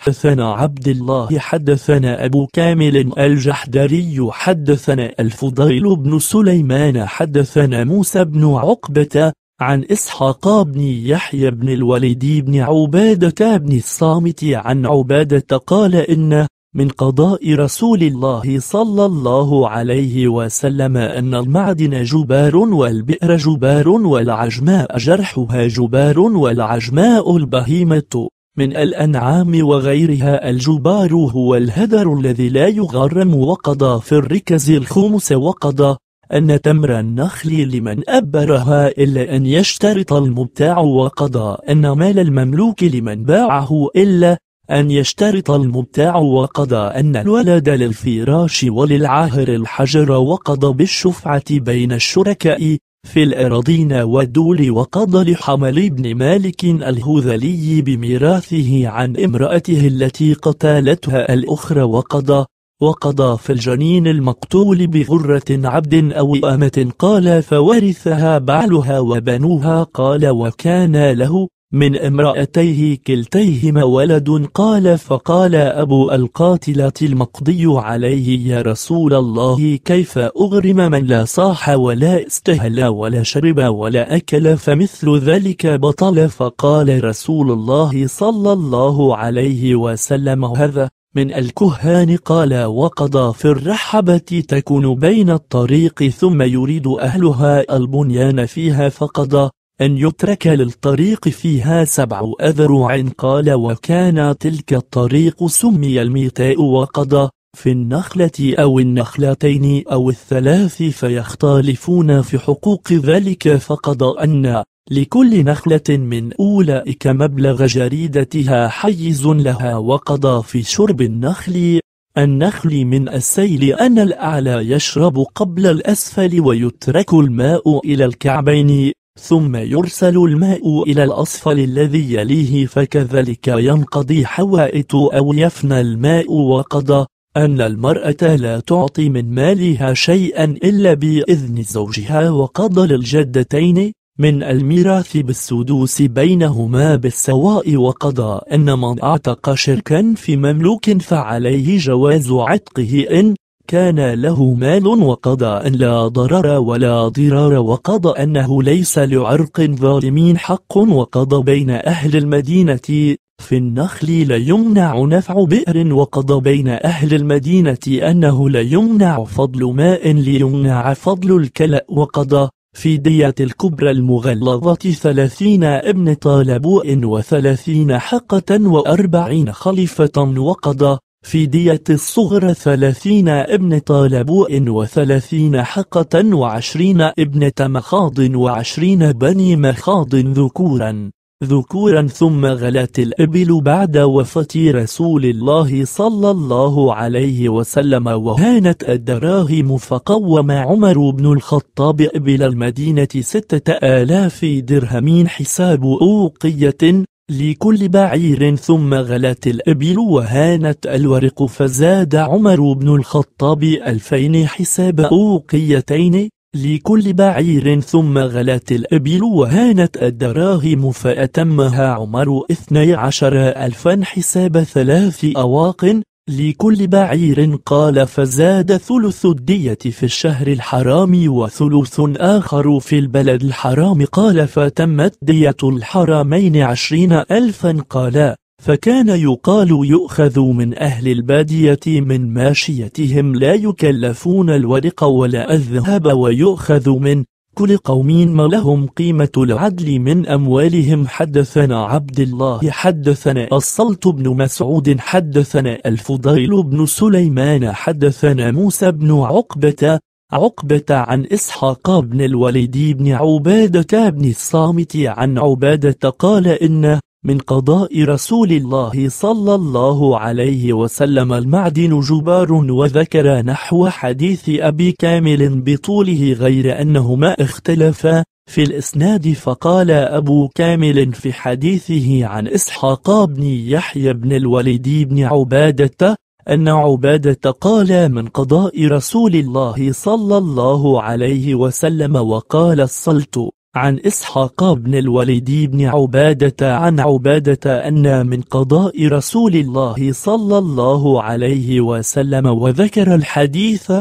حدثنا عبد الله حدثنا أبو كامل الجحدري حدثنا الفضيل بن سليمان حدثنا موسى بن عقبة عن إسحاق بن يحيى بن الوليد بن عبادة بن الصامت عن عبادة قال إن من قضاء رسول الله صلى الله عليه وسلم أن المعدن جبار والبئر جبار والعجماء جرحها جبار والعجماء البهيمة من الأنعام وغيرها الجبار هو الهدر الذي لا يغرم وقضى في الركز الخمس وقضى أن تمر النخل لمن أبرها إلا أن يشترط المبتاع وقضى أن مال المملوك لمن باعه إلا أن يشترط المبتاع وقضى أن الولد للفراش وللعاهر الحجر وقضى بالشفعة بين الشركاء في الأراضين والدول وقضى لحمل ابن مالك الهذلي بميراثه عن امرأته التي قتالتها الأخرى وقضى وقضى في الجنين المقتول بغرة عبد أو أمة قال فورثها بعلها وبنوها قال وكان له من امرأتيه كلتيهما ولد قال فقال أبو القاتلة المقضي عليه يا رسول الله كيف أغرم من لا صاح ولا استهل ولا شرب ولا أكل فمثل ذلك بطل فقال رسول الله صلى الله عليه وسلم هذا من الكهان قال وقضى في الرحبة تكون بين الطريق ثم يريد أهلها البنيان فيها فقضى أن يترك للطريق فيها سبع أذرع قال وكان تلك الطريق سمي الميتاء وقضى في النخلة أو النخلتين أو الثلاث فيختلفون في حقوق ذلك فقضى أن لكل نخلة من أولئك مبلغ جريدتها حيز لها وقضى في شرب النخل النخل من السيل أن الأعلى يشرب قبل الأسفل ويترك الماء إلى الكعبين ثم يرسل الماء إلى الأسفل الذي يليه فكذلك ينقضي حوائط أو يفنى الماء وقضى أن المرأة لا تعطي من مالها شيئا إلا بإذن زوجها وقضى للجدتين من الميراث بالسدوس بينهما بالسواء وقضى أن من اعتق شركا في مملوك فعليه جواز عتقه إن كان له مال وقضى أن لا ضرر ولا ضرار وقضى أنه ليس لعرق ظالمين حق وقضى بين أهل المدينة في النخل لا يمنع نفع بئر وقضى بين أهل المدينة أنه لا يمنع فضل ماء ليمنع فضل الكلأ وقضى في دية الكبرى المغلظة ثلاثين ابن طالبوء وثلاثين حقة وأربعين خليفة وقضى في دية الصغرى ثلاثين ابن طالبوء وثلاثين حقة وعشرين ابنة مخاض وعشرين بني مخاض ذكورا ذكورا ثم غلت الإبل بعد وفاة رسول الله صلى الله عليه وسلم وهانت الدراهم فقوم عمر بن الخطاب إبل المدينة ستة آلاف درهم حساب أوقية لكل بعير ثم غلت الإبل وهانت الورق فزاد عمر بن الخطاب ألفين حساب أوقيتين لكل بعير ثم غلت الإبل وهانت الدراهم فأتمها عمر اثني عشر ألفا حساب ثلاث أواق لكل بعير قال فزاد ثلث الدية في الشهر الحرام وثلث آخر في البلد الحرام قال فتمت دية الحرمين عشرين ألفا قال فكان يقال يؤخذ من أهل البادية من ماشيتهم لا يكلفون الورق ولا الذهب ويؤخذ من كل قوم ما لهم قيمة العدل من أموالهم حدثنا عبد الله حدثنا الصلت بن مسعود حدثنا الفضيل بن سليمان حدثنا موسى بن عقبة عقبة عن إسحاق بن الوليد بن عبادة بن الصامت عن عبادة قال إن من قضاء رسول الله صلى الله عليه وسلم المعدن جبار وذكر نحو حديث أبي كامل بطوله غير أنهما اختلفا في الإسناد فقال أبو كامل في حديثه عن إسحاق بن يحيى بن الوليد بن عبادة أن عبادة قال من قضاء رسول الله صلى الله عليه وسلم وقال الصلت عن إسحاق بن الوليد بن عبادة عن عبادة أن من قضاء رسول الله صلى الله عليه وسلم وذكر الحديث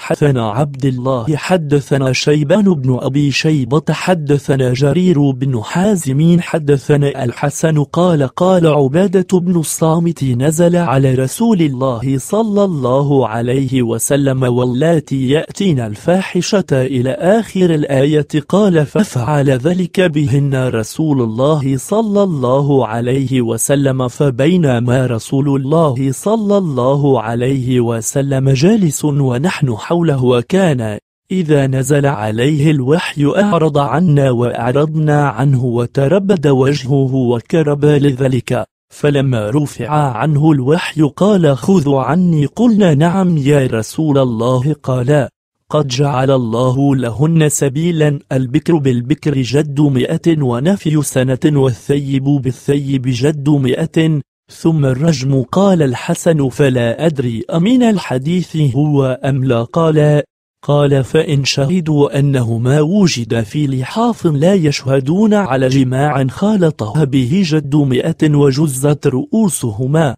حدثنا عبد الله حدثنا شيبان بن أبي شيبة حدثنا جرير بن حازم حدثنا الحسن قال قال عبادة بن الصامت نزل على رسول الله صلى الله عليه وسلم واللاتي يأتين الفاحشة إلى آخر الآية قال ففعل ذلك بهن رسول الله صلى الله عليه وسلم فبينما رسول الله صلى الله عليه وسلم جالس ونحن حاجة حوله وكان إذا نزل عليه الوحي أعرض عنا وأعرضنا عنه وتربد وجهه وكرب لذلك فلما رفع عنه الوحي قال خذوا عني قلنا نعم يا رسول الله قال قد جعل الله لهن سبيلا البكر بالبكر جد مئة ونفي سنة والثيب بالثيب جد مئة ثم الرجم قال الحسن فلا أدري أمن الحديث هو أم لا قال قال فإن شهدوا أنهما وجد في لحاف لا يشهدون على جماع خالطه به جد مئة وجزت رؤوسهما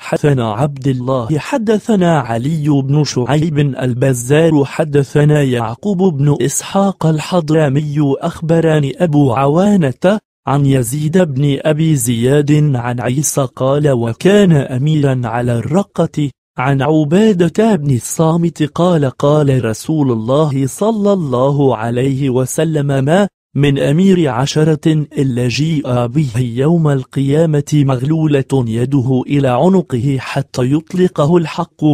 حدثنا عبد الله حدثنا علي بن شعيب البزار حدثنا يعقوب بن إسحاق الحضرمي أخبرني أبو عوانة عن يزيد بن أبي زياد عن عيسى قال وكان أميرا على الرقة عن عبادة بن الصامت قال قال رسول الله صلى الله عليه وسلم ما من أمير عشرة إلا جيء به يوم القيامة مغلولة يده إلى عنقه حتى يطلقه الحق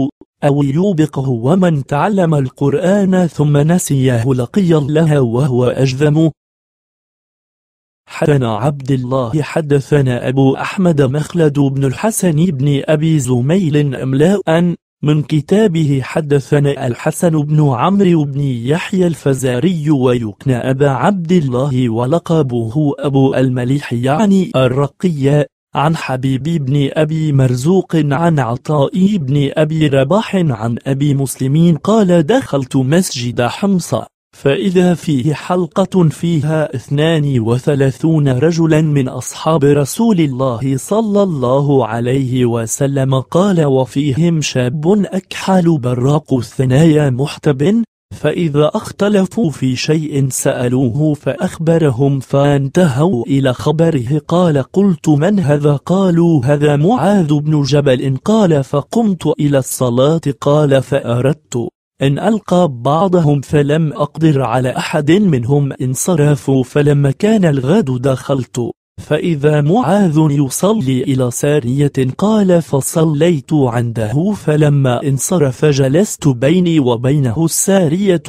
أو يوبقه ومن تعلم القرآن ثم نسيه لقي الله وهو أجذم حدثنا عبد الله حدثنا أبو أحمد مخلد بن الحسن بن أبي زميل إملاء من كتابه حدثنا الحسن بن عمرو بن يحيى الفزاري ويكنى أبا عبد الله ولقبه أبو المليح يعني الرقي عن حبيب بن أبي مرزوق عن عطاء بن أبي رباح عن أبي مسلمين قال دخلت مسجد حمصة فإذا فيه حلقة فيها اثنان وثلاثون رجلا من أصحاب رسول الله صلى الله عليه وسلم قال وفيهم شاب أكحل براق الثنايا محتب فإذا اختلفوا في شيء سألوه فأخبرهم فانتهوا إلى خبره قال قلت من هذا قالوا هذا معاذ بن جبل قال فقمت إلى الصلاة قال فأردت أن ألقى بعضهم فلم أقدر على أحد منهم انصرفوا فلما كان الغد دخلت فإذا معاذ يصلي إلى سارية قال فصليت عنده فلما انصرف جلست بيني وبينه السارية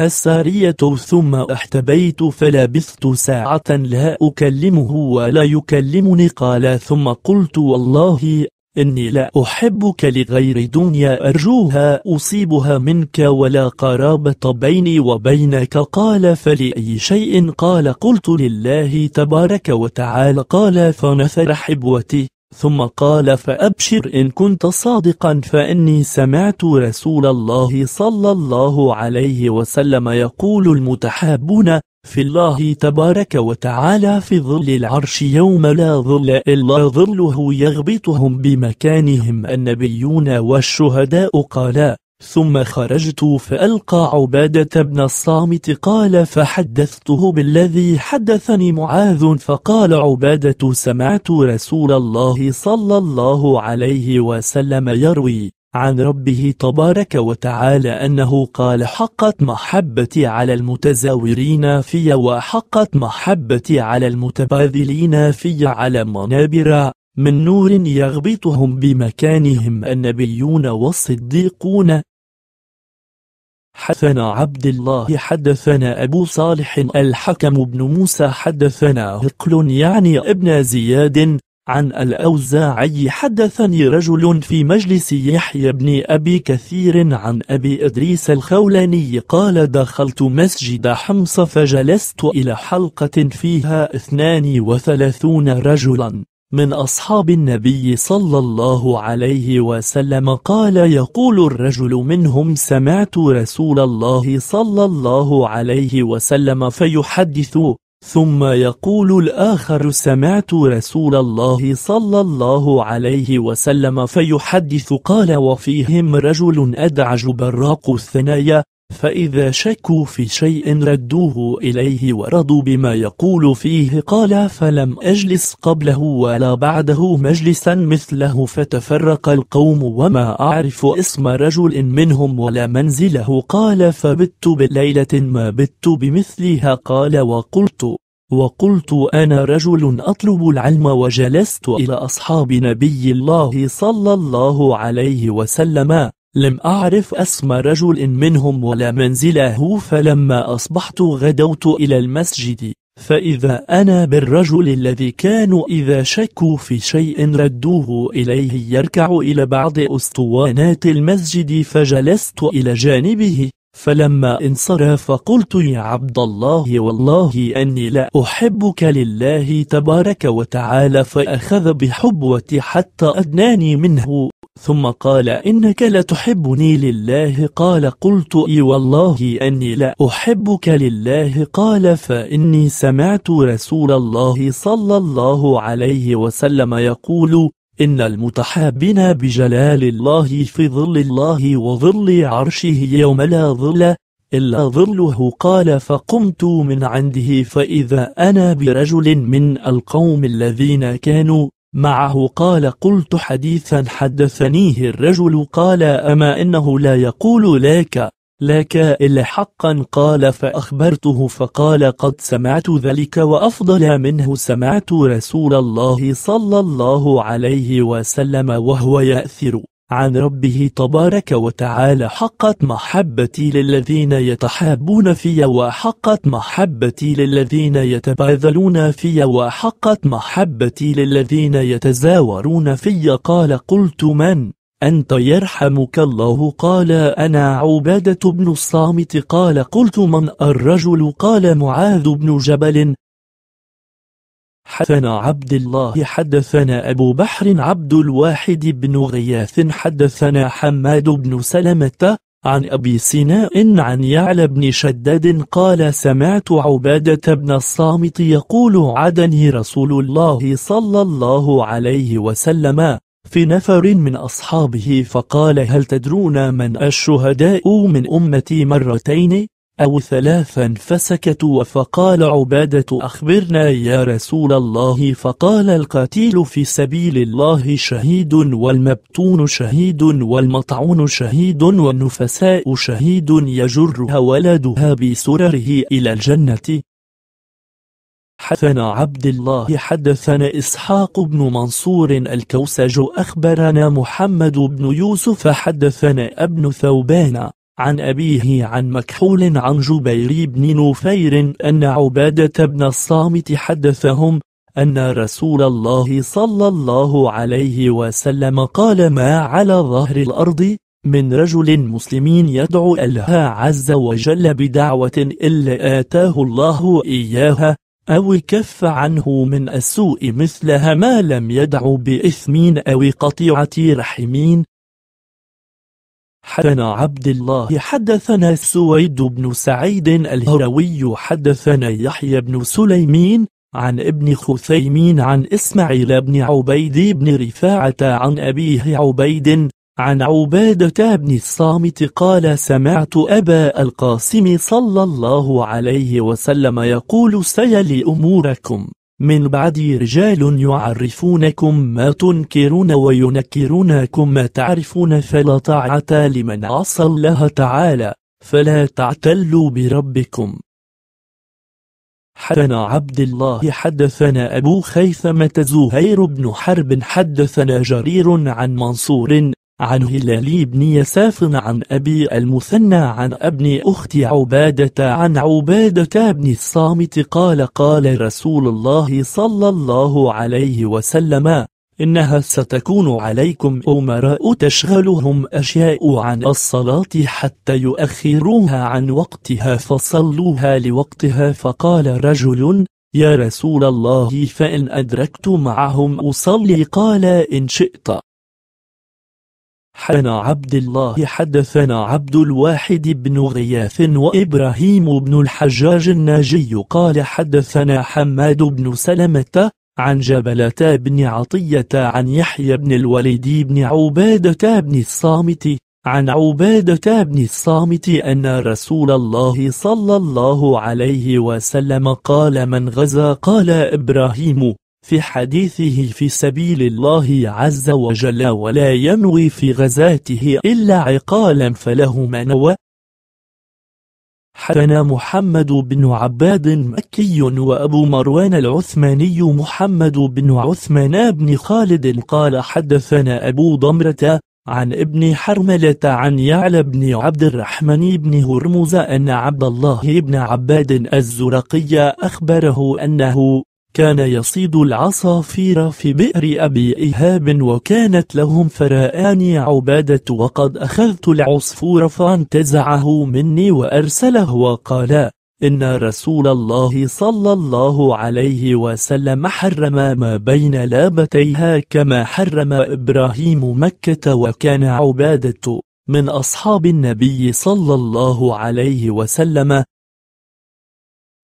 السارية ثم احتبيت فلبثت ساعة لا أكلمه ولا يكلمني قال ثم قلت والله إني لا أحبك لغير دنيا أرجوها أصيبها منك ولا قرابة بيني وبينك قال فلأي شيء قال قلت لله تبارك وتعالى قال فنثر حبوتي ثم قال فأبشر إن كنت صادقا فإني سمعت رسول الله صلى الله عليه وسلم يقول المتحابون في الله تبارك وتعالى في ظل العرش يوم لا ظل إلا ظله يغبطهم بمكانهم النبيون والشهداء قالا ثم خرجت فألقى عبادة بن الصامت قال فحدثته بالذي حدثني معاذ فقال عبادة سمعت رسول الله صلى الله عليه وسلم يروي عن ربه تبارك وتعالى أنه قال حقت محبتي على المتزاورين في وحقت محبتي على المتباذلين في على منابر من نور يغبطهم بمكانهم النبيون والصديقون حدثنا عبد الله حدثنا أبو صالح الحكم بن موسى حدثنا هقل يعني ابن زياد عن الأوزاعي حدثني رجل في مجلس يحيى بن أبي كثير عن أبي إدريس الخولاني قال دخلت مسجد حمص فجلست إلى حلقة فيها اثنان وثلاثون رجلا من أصحاب النبي صلى الله عليه وسلم قال يقول الرجل منهم سمعت رسول الله صلى الله عليه وسلم فيحدث ثم يقول الآخر سمعت رسول الله صلى الله عليه وسلم فيحدث قال وفيهم رجل أدعج براق الثنايا فإذا شكوا في شيء ردوه إليه ورضوا بما يقول فيه قال فلم أجلس قبله ولا بعده مجلسا مثله فتفرق القوم وما أعرف اسم رجل منهم ولا منزله قال فبت بليلة ما بت بمثلها قال وقلت وقلت أنا رجل أطلب العلم وجلست إلى أصحاب نبي الله صلى الله عليه وسلم لم أعرف اسم رجل منهم ولا منزله فلما أصبحت غدوت إلى المسجد فإذا أنا بالرجل الذي كانوا إذا شكوا في شيء ردوه إليه يركع إلى بعض أسطوانات المسجد فجلست إلى جانبه فلما انصرف قلت يا عبد الله والله أني لا أحبك لله تبارك وتعالى فأخذ بحبوتي حتى أدناني منه ثم قال إنك لتحبني لله قال قلت إي والله أني لا أحبك لله قال فإني سمعت رسول الله صلى الله عليه وسلم يقول إن المتحابين بجلال الله في ظل الله وظل عرشه يوم لا ظل إلا ظله قال فقمت من عنده فإذا أنا برجل من القوم الذين كانوا معه قال قلت حديثا حدثنيه الرجل قال أما إنه لا يقول لك لك إلا حقا قال فأخبرته فقال قد سمعت ذلك وأفضل منه سمعت رسول الله صلى الله عليه وسلم وهو يأثر عن ربه تبارك وتعالى حقت محبتي للذين يتحابون في وحقت محبتي للذين يتباذلون في وحقت محبتي للذين يتزاورون في قال قلت من أنت يرحمك الله قال أنا عبادة بن الصامت قال قلت من الرجل قال معاذ بن جبل حدثنا عبد الله حدثنا أبو بحر عبد الواحد بن غياث حدثنا حماد بن سلمة عن أبي سناء عن يعلى بن شداد قال سمعت عبادة بن الصامت يقول عدني رسول الله صلى الله عليه وسلم في نفر من أصحابه فقال هل تدرون من الشهداء من أمتي مرتين؟ أو ثلاثا فسكتوا فقال عبادة أخبرنا يا رسول الله فقال القتيل في سبيل الله شهيد والمبتون شهيد والمطعون شهيد والنفساء شهيد يجرها ولدها بسرره إلى الجنة حدثنا عبد الله حدثنا إسحاق بن منصور الكوسج أخبرنا محمد بن يوسف حدثنا ابن ثوبان عن أبيه عن مكحول عن جبير بن نفير أن عبادة بن الصامت حدثهم أن رسول الله صلى الله عليه وسلم قال ما على ظهر الأرض من رجل مسلمين يدعو الله عز وجل بدعوة إلا آتاه الله إياها أو كف عنه من السوء مثلها ما لم يدعو بإثمين أو قطيعة رحمين حدثنا عبد الله حدثنا السويد بن سعيد الهروي حدثنا يحيى بن سليمين عن ابن خثيمين عن إسماعيل بن عبيد بن رفاعة عن أبيه عبيد عن عبادة بن الصامت قال سمعت أبا القاسم صلى الله عليه وسلم يقول سيلي أموركم من بعدي رجال يعرفونكم ما تنكرون وينكرونكم ما تعرفون فلا طاعة لمن عصى الله تعالى فلا تعتلوا بربكم حدثنا عبد الله حدثنا أبو خيثمة زهير بن حرب حدثنا جرير عن منصور عن هلال بن يساف عن أبي المثنى عن ابن أخت عبادة عن عبادة بن الصامت قال قال رسول الله صلى الله عليه وسلم إنها ستكون عليكم أمراء تشغلهم أشياء عن الصلاة حتى يؤخروها عن وقتها فصلوها لوقتها فقال رجل يا رسول الله فإن أدركت معهم أصلي قال إن شئت حدثنا عبد الله حدثنا عبد الواحد بن غياث وإبراهيم بن الحجاج الناجي قال حدثنا حماد بن سلمة عن جبلة بن عطية عن يحيى بن الوليد بن عبادة بن الصامت عن عبادة بن الصامت أن رسول الله صلى الله عليه وسلم قال من غزا قال إبراهيم في حديثه في سبيل الله عز وجل ولا ينوي في غزاته إلا عقالا فله ما نوى حدنا محمد بن عباد مكي وأبو مروان العثماني محمد بن عثمان بن خالد قال حدثنا أبو ضمرة عن ابن حرملة عن يعلى بن عبد الرحمن بن هرمز أن عبد الله بن عباد الزرقي أخبره أنه كان يصيد العصافير في بئر أبي إيهاب وكانت لهم فراءان عبادة وقد أخذت العصفور فانتزعه مني وأرسله وقال إن رسول الله صلى الله عليه وسلم حرم ما بين لابتيها كما حرم إبراهيم مكة وكان عبادة من أصحاب النبي صلى الله عليه وسلم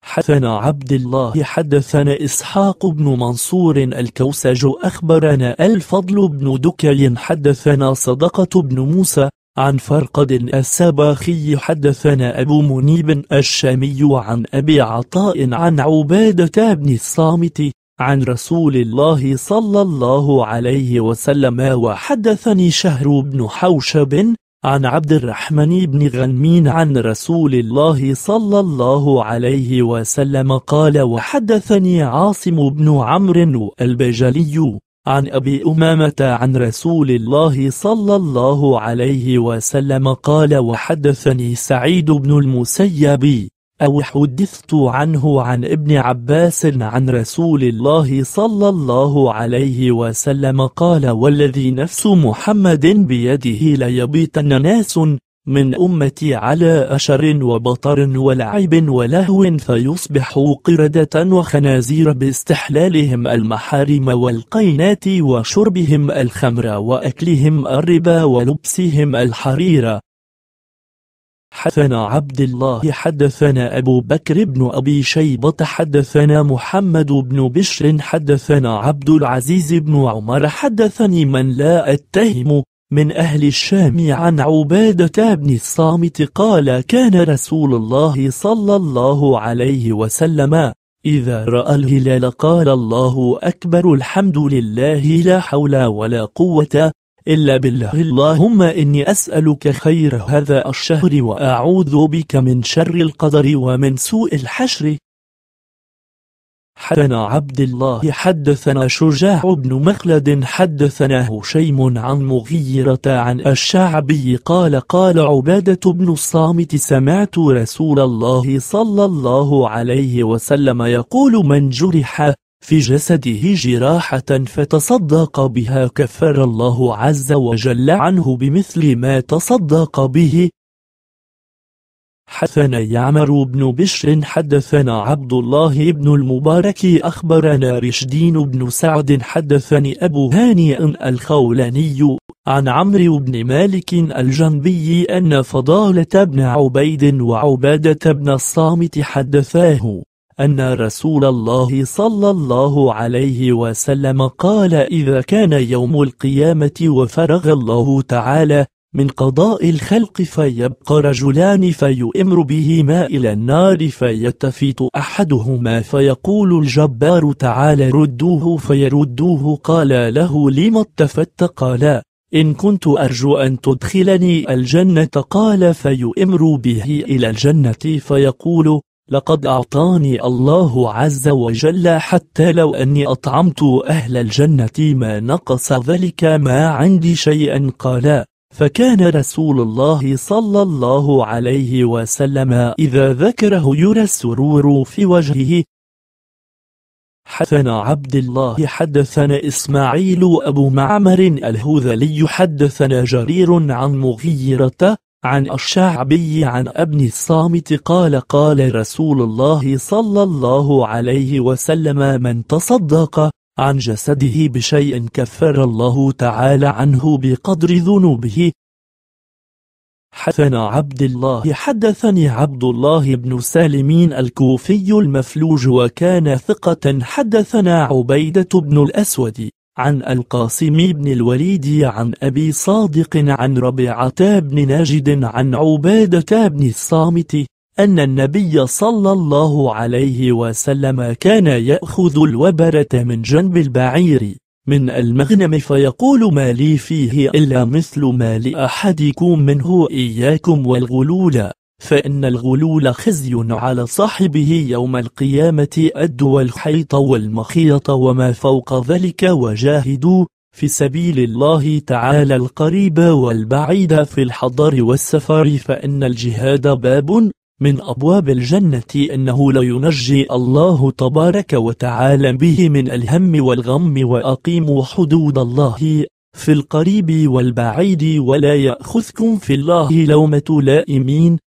حدثنا عبد الله حدثنا إسحاق بن منصور الكوسج أخبرنا الفضل بن دكي حدثنا صدقة بن موسى عن فرقد السباخي حدثنا أبو منيب الشامي عن أبي عطاء عن عبادة بن الصامت عن رسول الله صلى الله عليه وسلم وحدثني شهر بن حوشب عن عبد الرحمن بن غنمين عن رسول الله صلى الله عليه وسلم قال وحدثني عاصم بن عمرو البجلي عن أبي أمامة عن رسول الله صلى الله عليه وسلم قال وحدثني سعيد بن المسيب أو حدثت عنه عن ابن عباس عن رسول الله صلى الله عليه وسلم قال والذي نفس محمد بيده ليبيتن ناس من أمتي على أشر وبطر ولعب ولهو فيصبحوا قردة وخنازير باستحلالهم المحارم والقينات وشربهم الخمر وأكلهم الربا ولبسهم الحرير حدثنا عبد الله حدثنا أبو بكر بن أبي شيبة حدثنا محمد بن بشر حدثنا عبد العزيز بن عمر حدثني من لا أتهم من أهل الشام عن عبادة بن الصامت قال كان رسول الله صلى الله عليه وسلم إذا رأى الهلال قال الله أكبر الحمد لله لا حول ولا قوة إلا بالله اللهم إني أسألك خير هذا الشهر وأعوذ بك من شر القدر ومن سوء الحشر حدثنا عبد الله حدثنا شجاع بن مخلد حدثنا هشيم عن مغيرة عن الشعبي قال قال عبادة بن الصامت سمعت رسول الله صلى الله عليه وسلم يقول من جرح في جسده جراحة فتصدق بها كفر الله عز وجل عنه بمثل ما تصدق به حدثنا يعمر بن بشر حدثنا عبد الله بن المبارك أخبرنا رشدين بن سعد حدثني أبو هانئ الخولاني عن عمرو بن مالك الجنبي أن فضالة بن عبيد وعبادة بن الصامت حدثاه أن رسول الله صلى الله عليه وسلم قال إذا كان يوم القيامة وفرغ الله تعالى من قضاء الخلق فيبقى رجلان فيؤمر بهما إلى النار فيتفيت أحدهما فيقول الجبار تعالى ردوه فيردوه قال له لم اتفت قال إن كنت أرجو أن تدخلني الجنة قال فيؤمر به إلى الجنة فيقول لقد أعطاني الله عز وجل حتى لو أني أطعمت أهل الجنة ما نقص ذلك ما عندي شيئا قالا فكان رسول الله صلى الله عليه وسلم إذا ذكره يرى السرور في وجهه حدثنا عبد الله حدثنا إسماعيل أبو معمر الهذلي حدثنا جرير عن مغيرة عن الشعبي عن نعم. ابن الصامت قال قال رسول الله صلى الله عليه وسلم من تصدق عن جسده بشيء كفر الله تعالى عنه بقدر ذنوبه حدثنا عبد الله حدثني عبد الله بن سالمين الكوفي المفلوج وكان ثقة حدثنا عبيدة بن الأسود عن القاسم بن الوليد عن أبي صادق عن ربيعة بن ناجد عن عبادة بن الصامت أن النبي صلى الله عليه وسلم كان يأخذ الوبرة من جنب البعير من المغنم فيقول ما لي فيه إلا مثل ما لأحدكم منه إياكم والغلول فإن الغلول خزي على صاحبه يوم القيامة أد الحيط والمخيط وما فوق ذلك وجاهدوا في سبيل الله تعالى القريب والبعيد في الحضر والسفر فإن الجهاد باب من أبواب الجنة أنه لينجي الله تبارك وتعالى به من الهم والغم وأقيموا حدود الله في القريب والبعيد ولا يأخذكم في الله لومة لائمين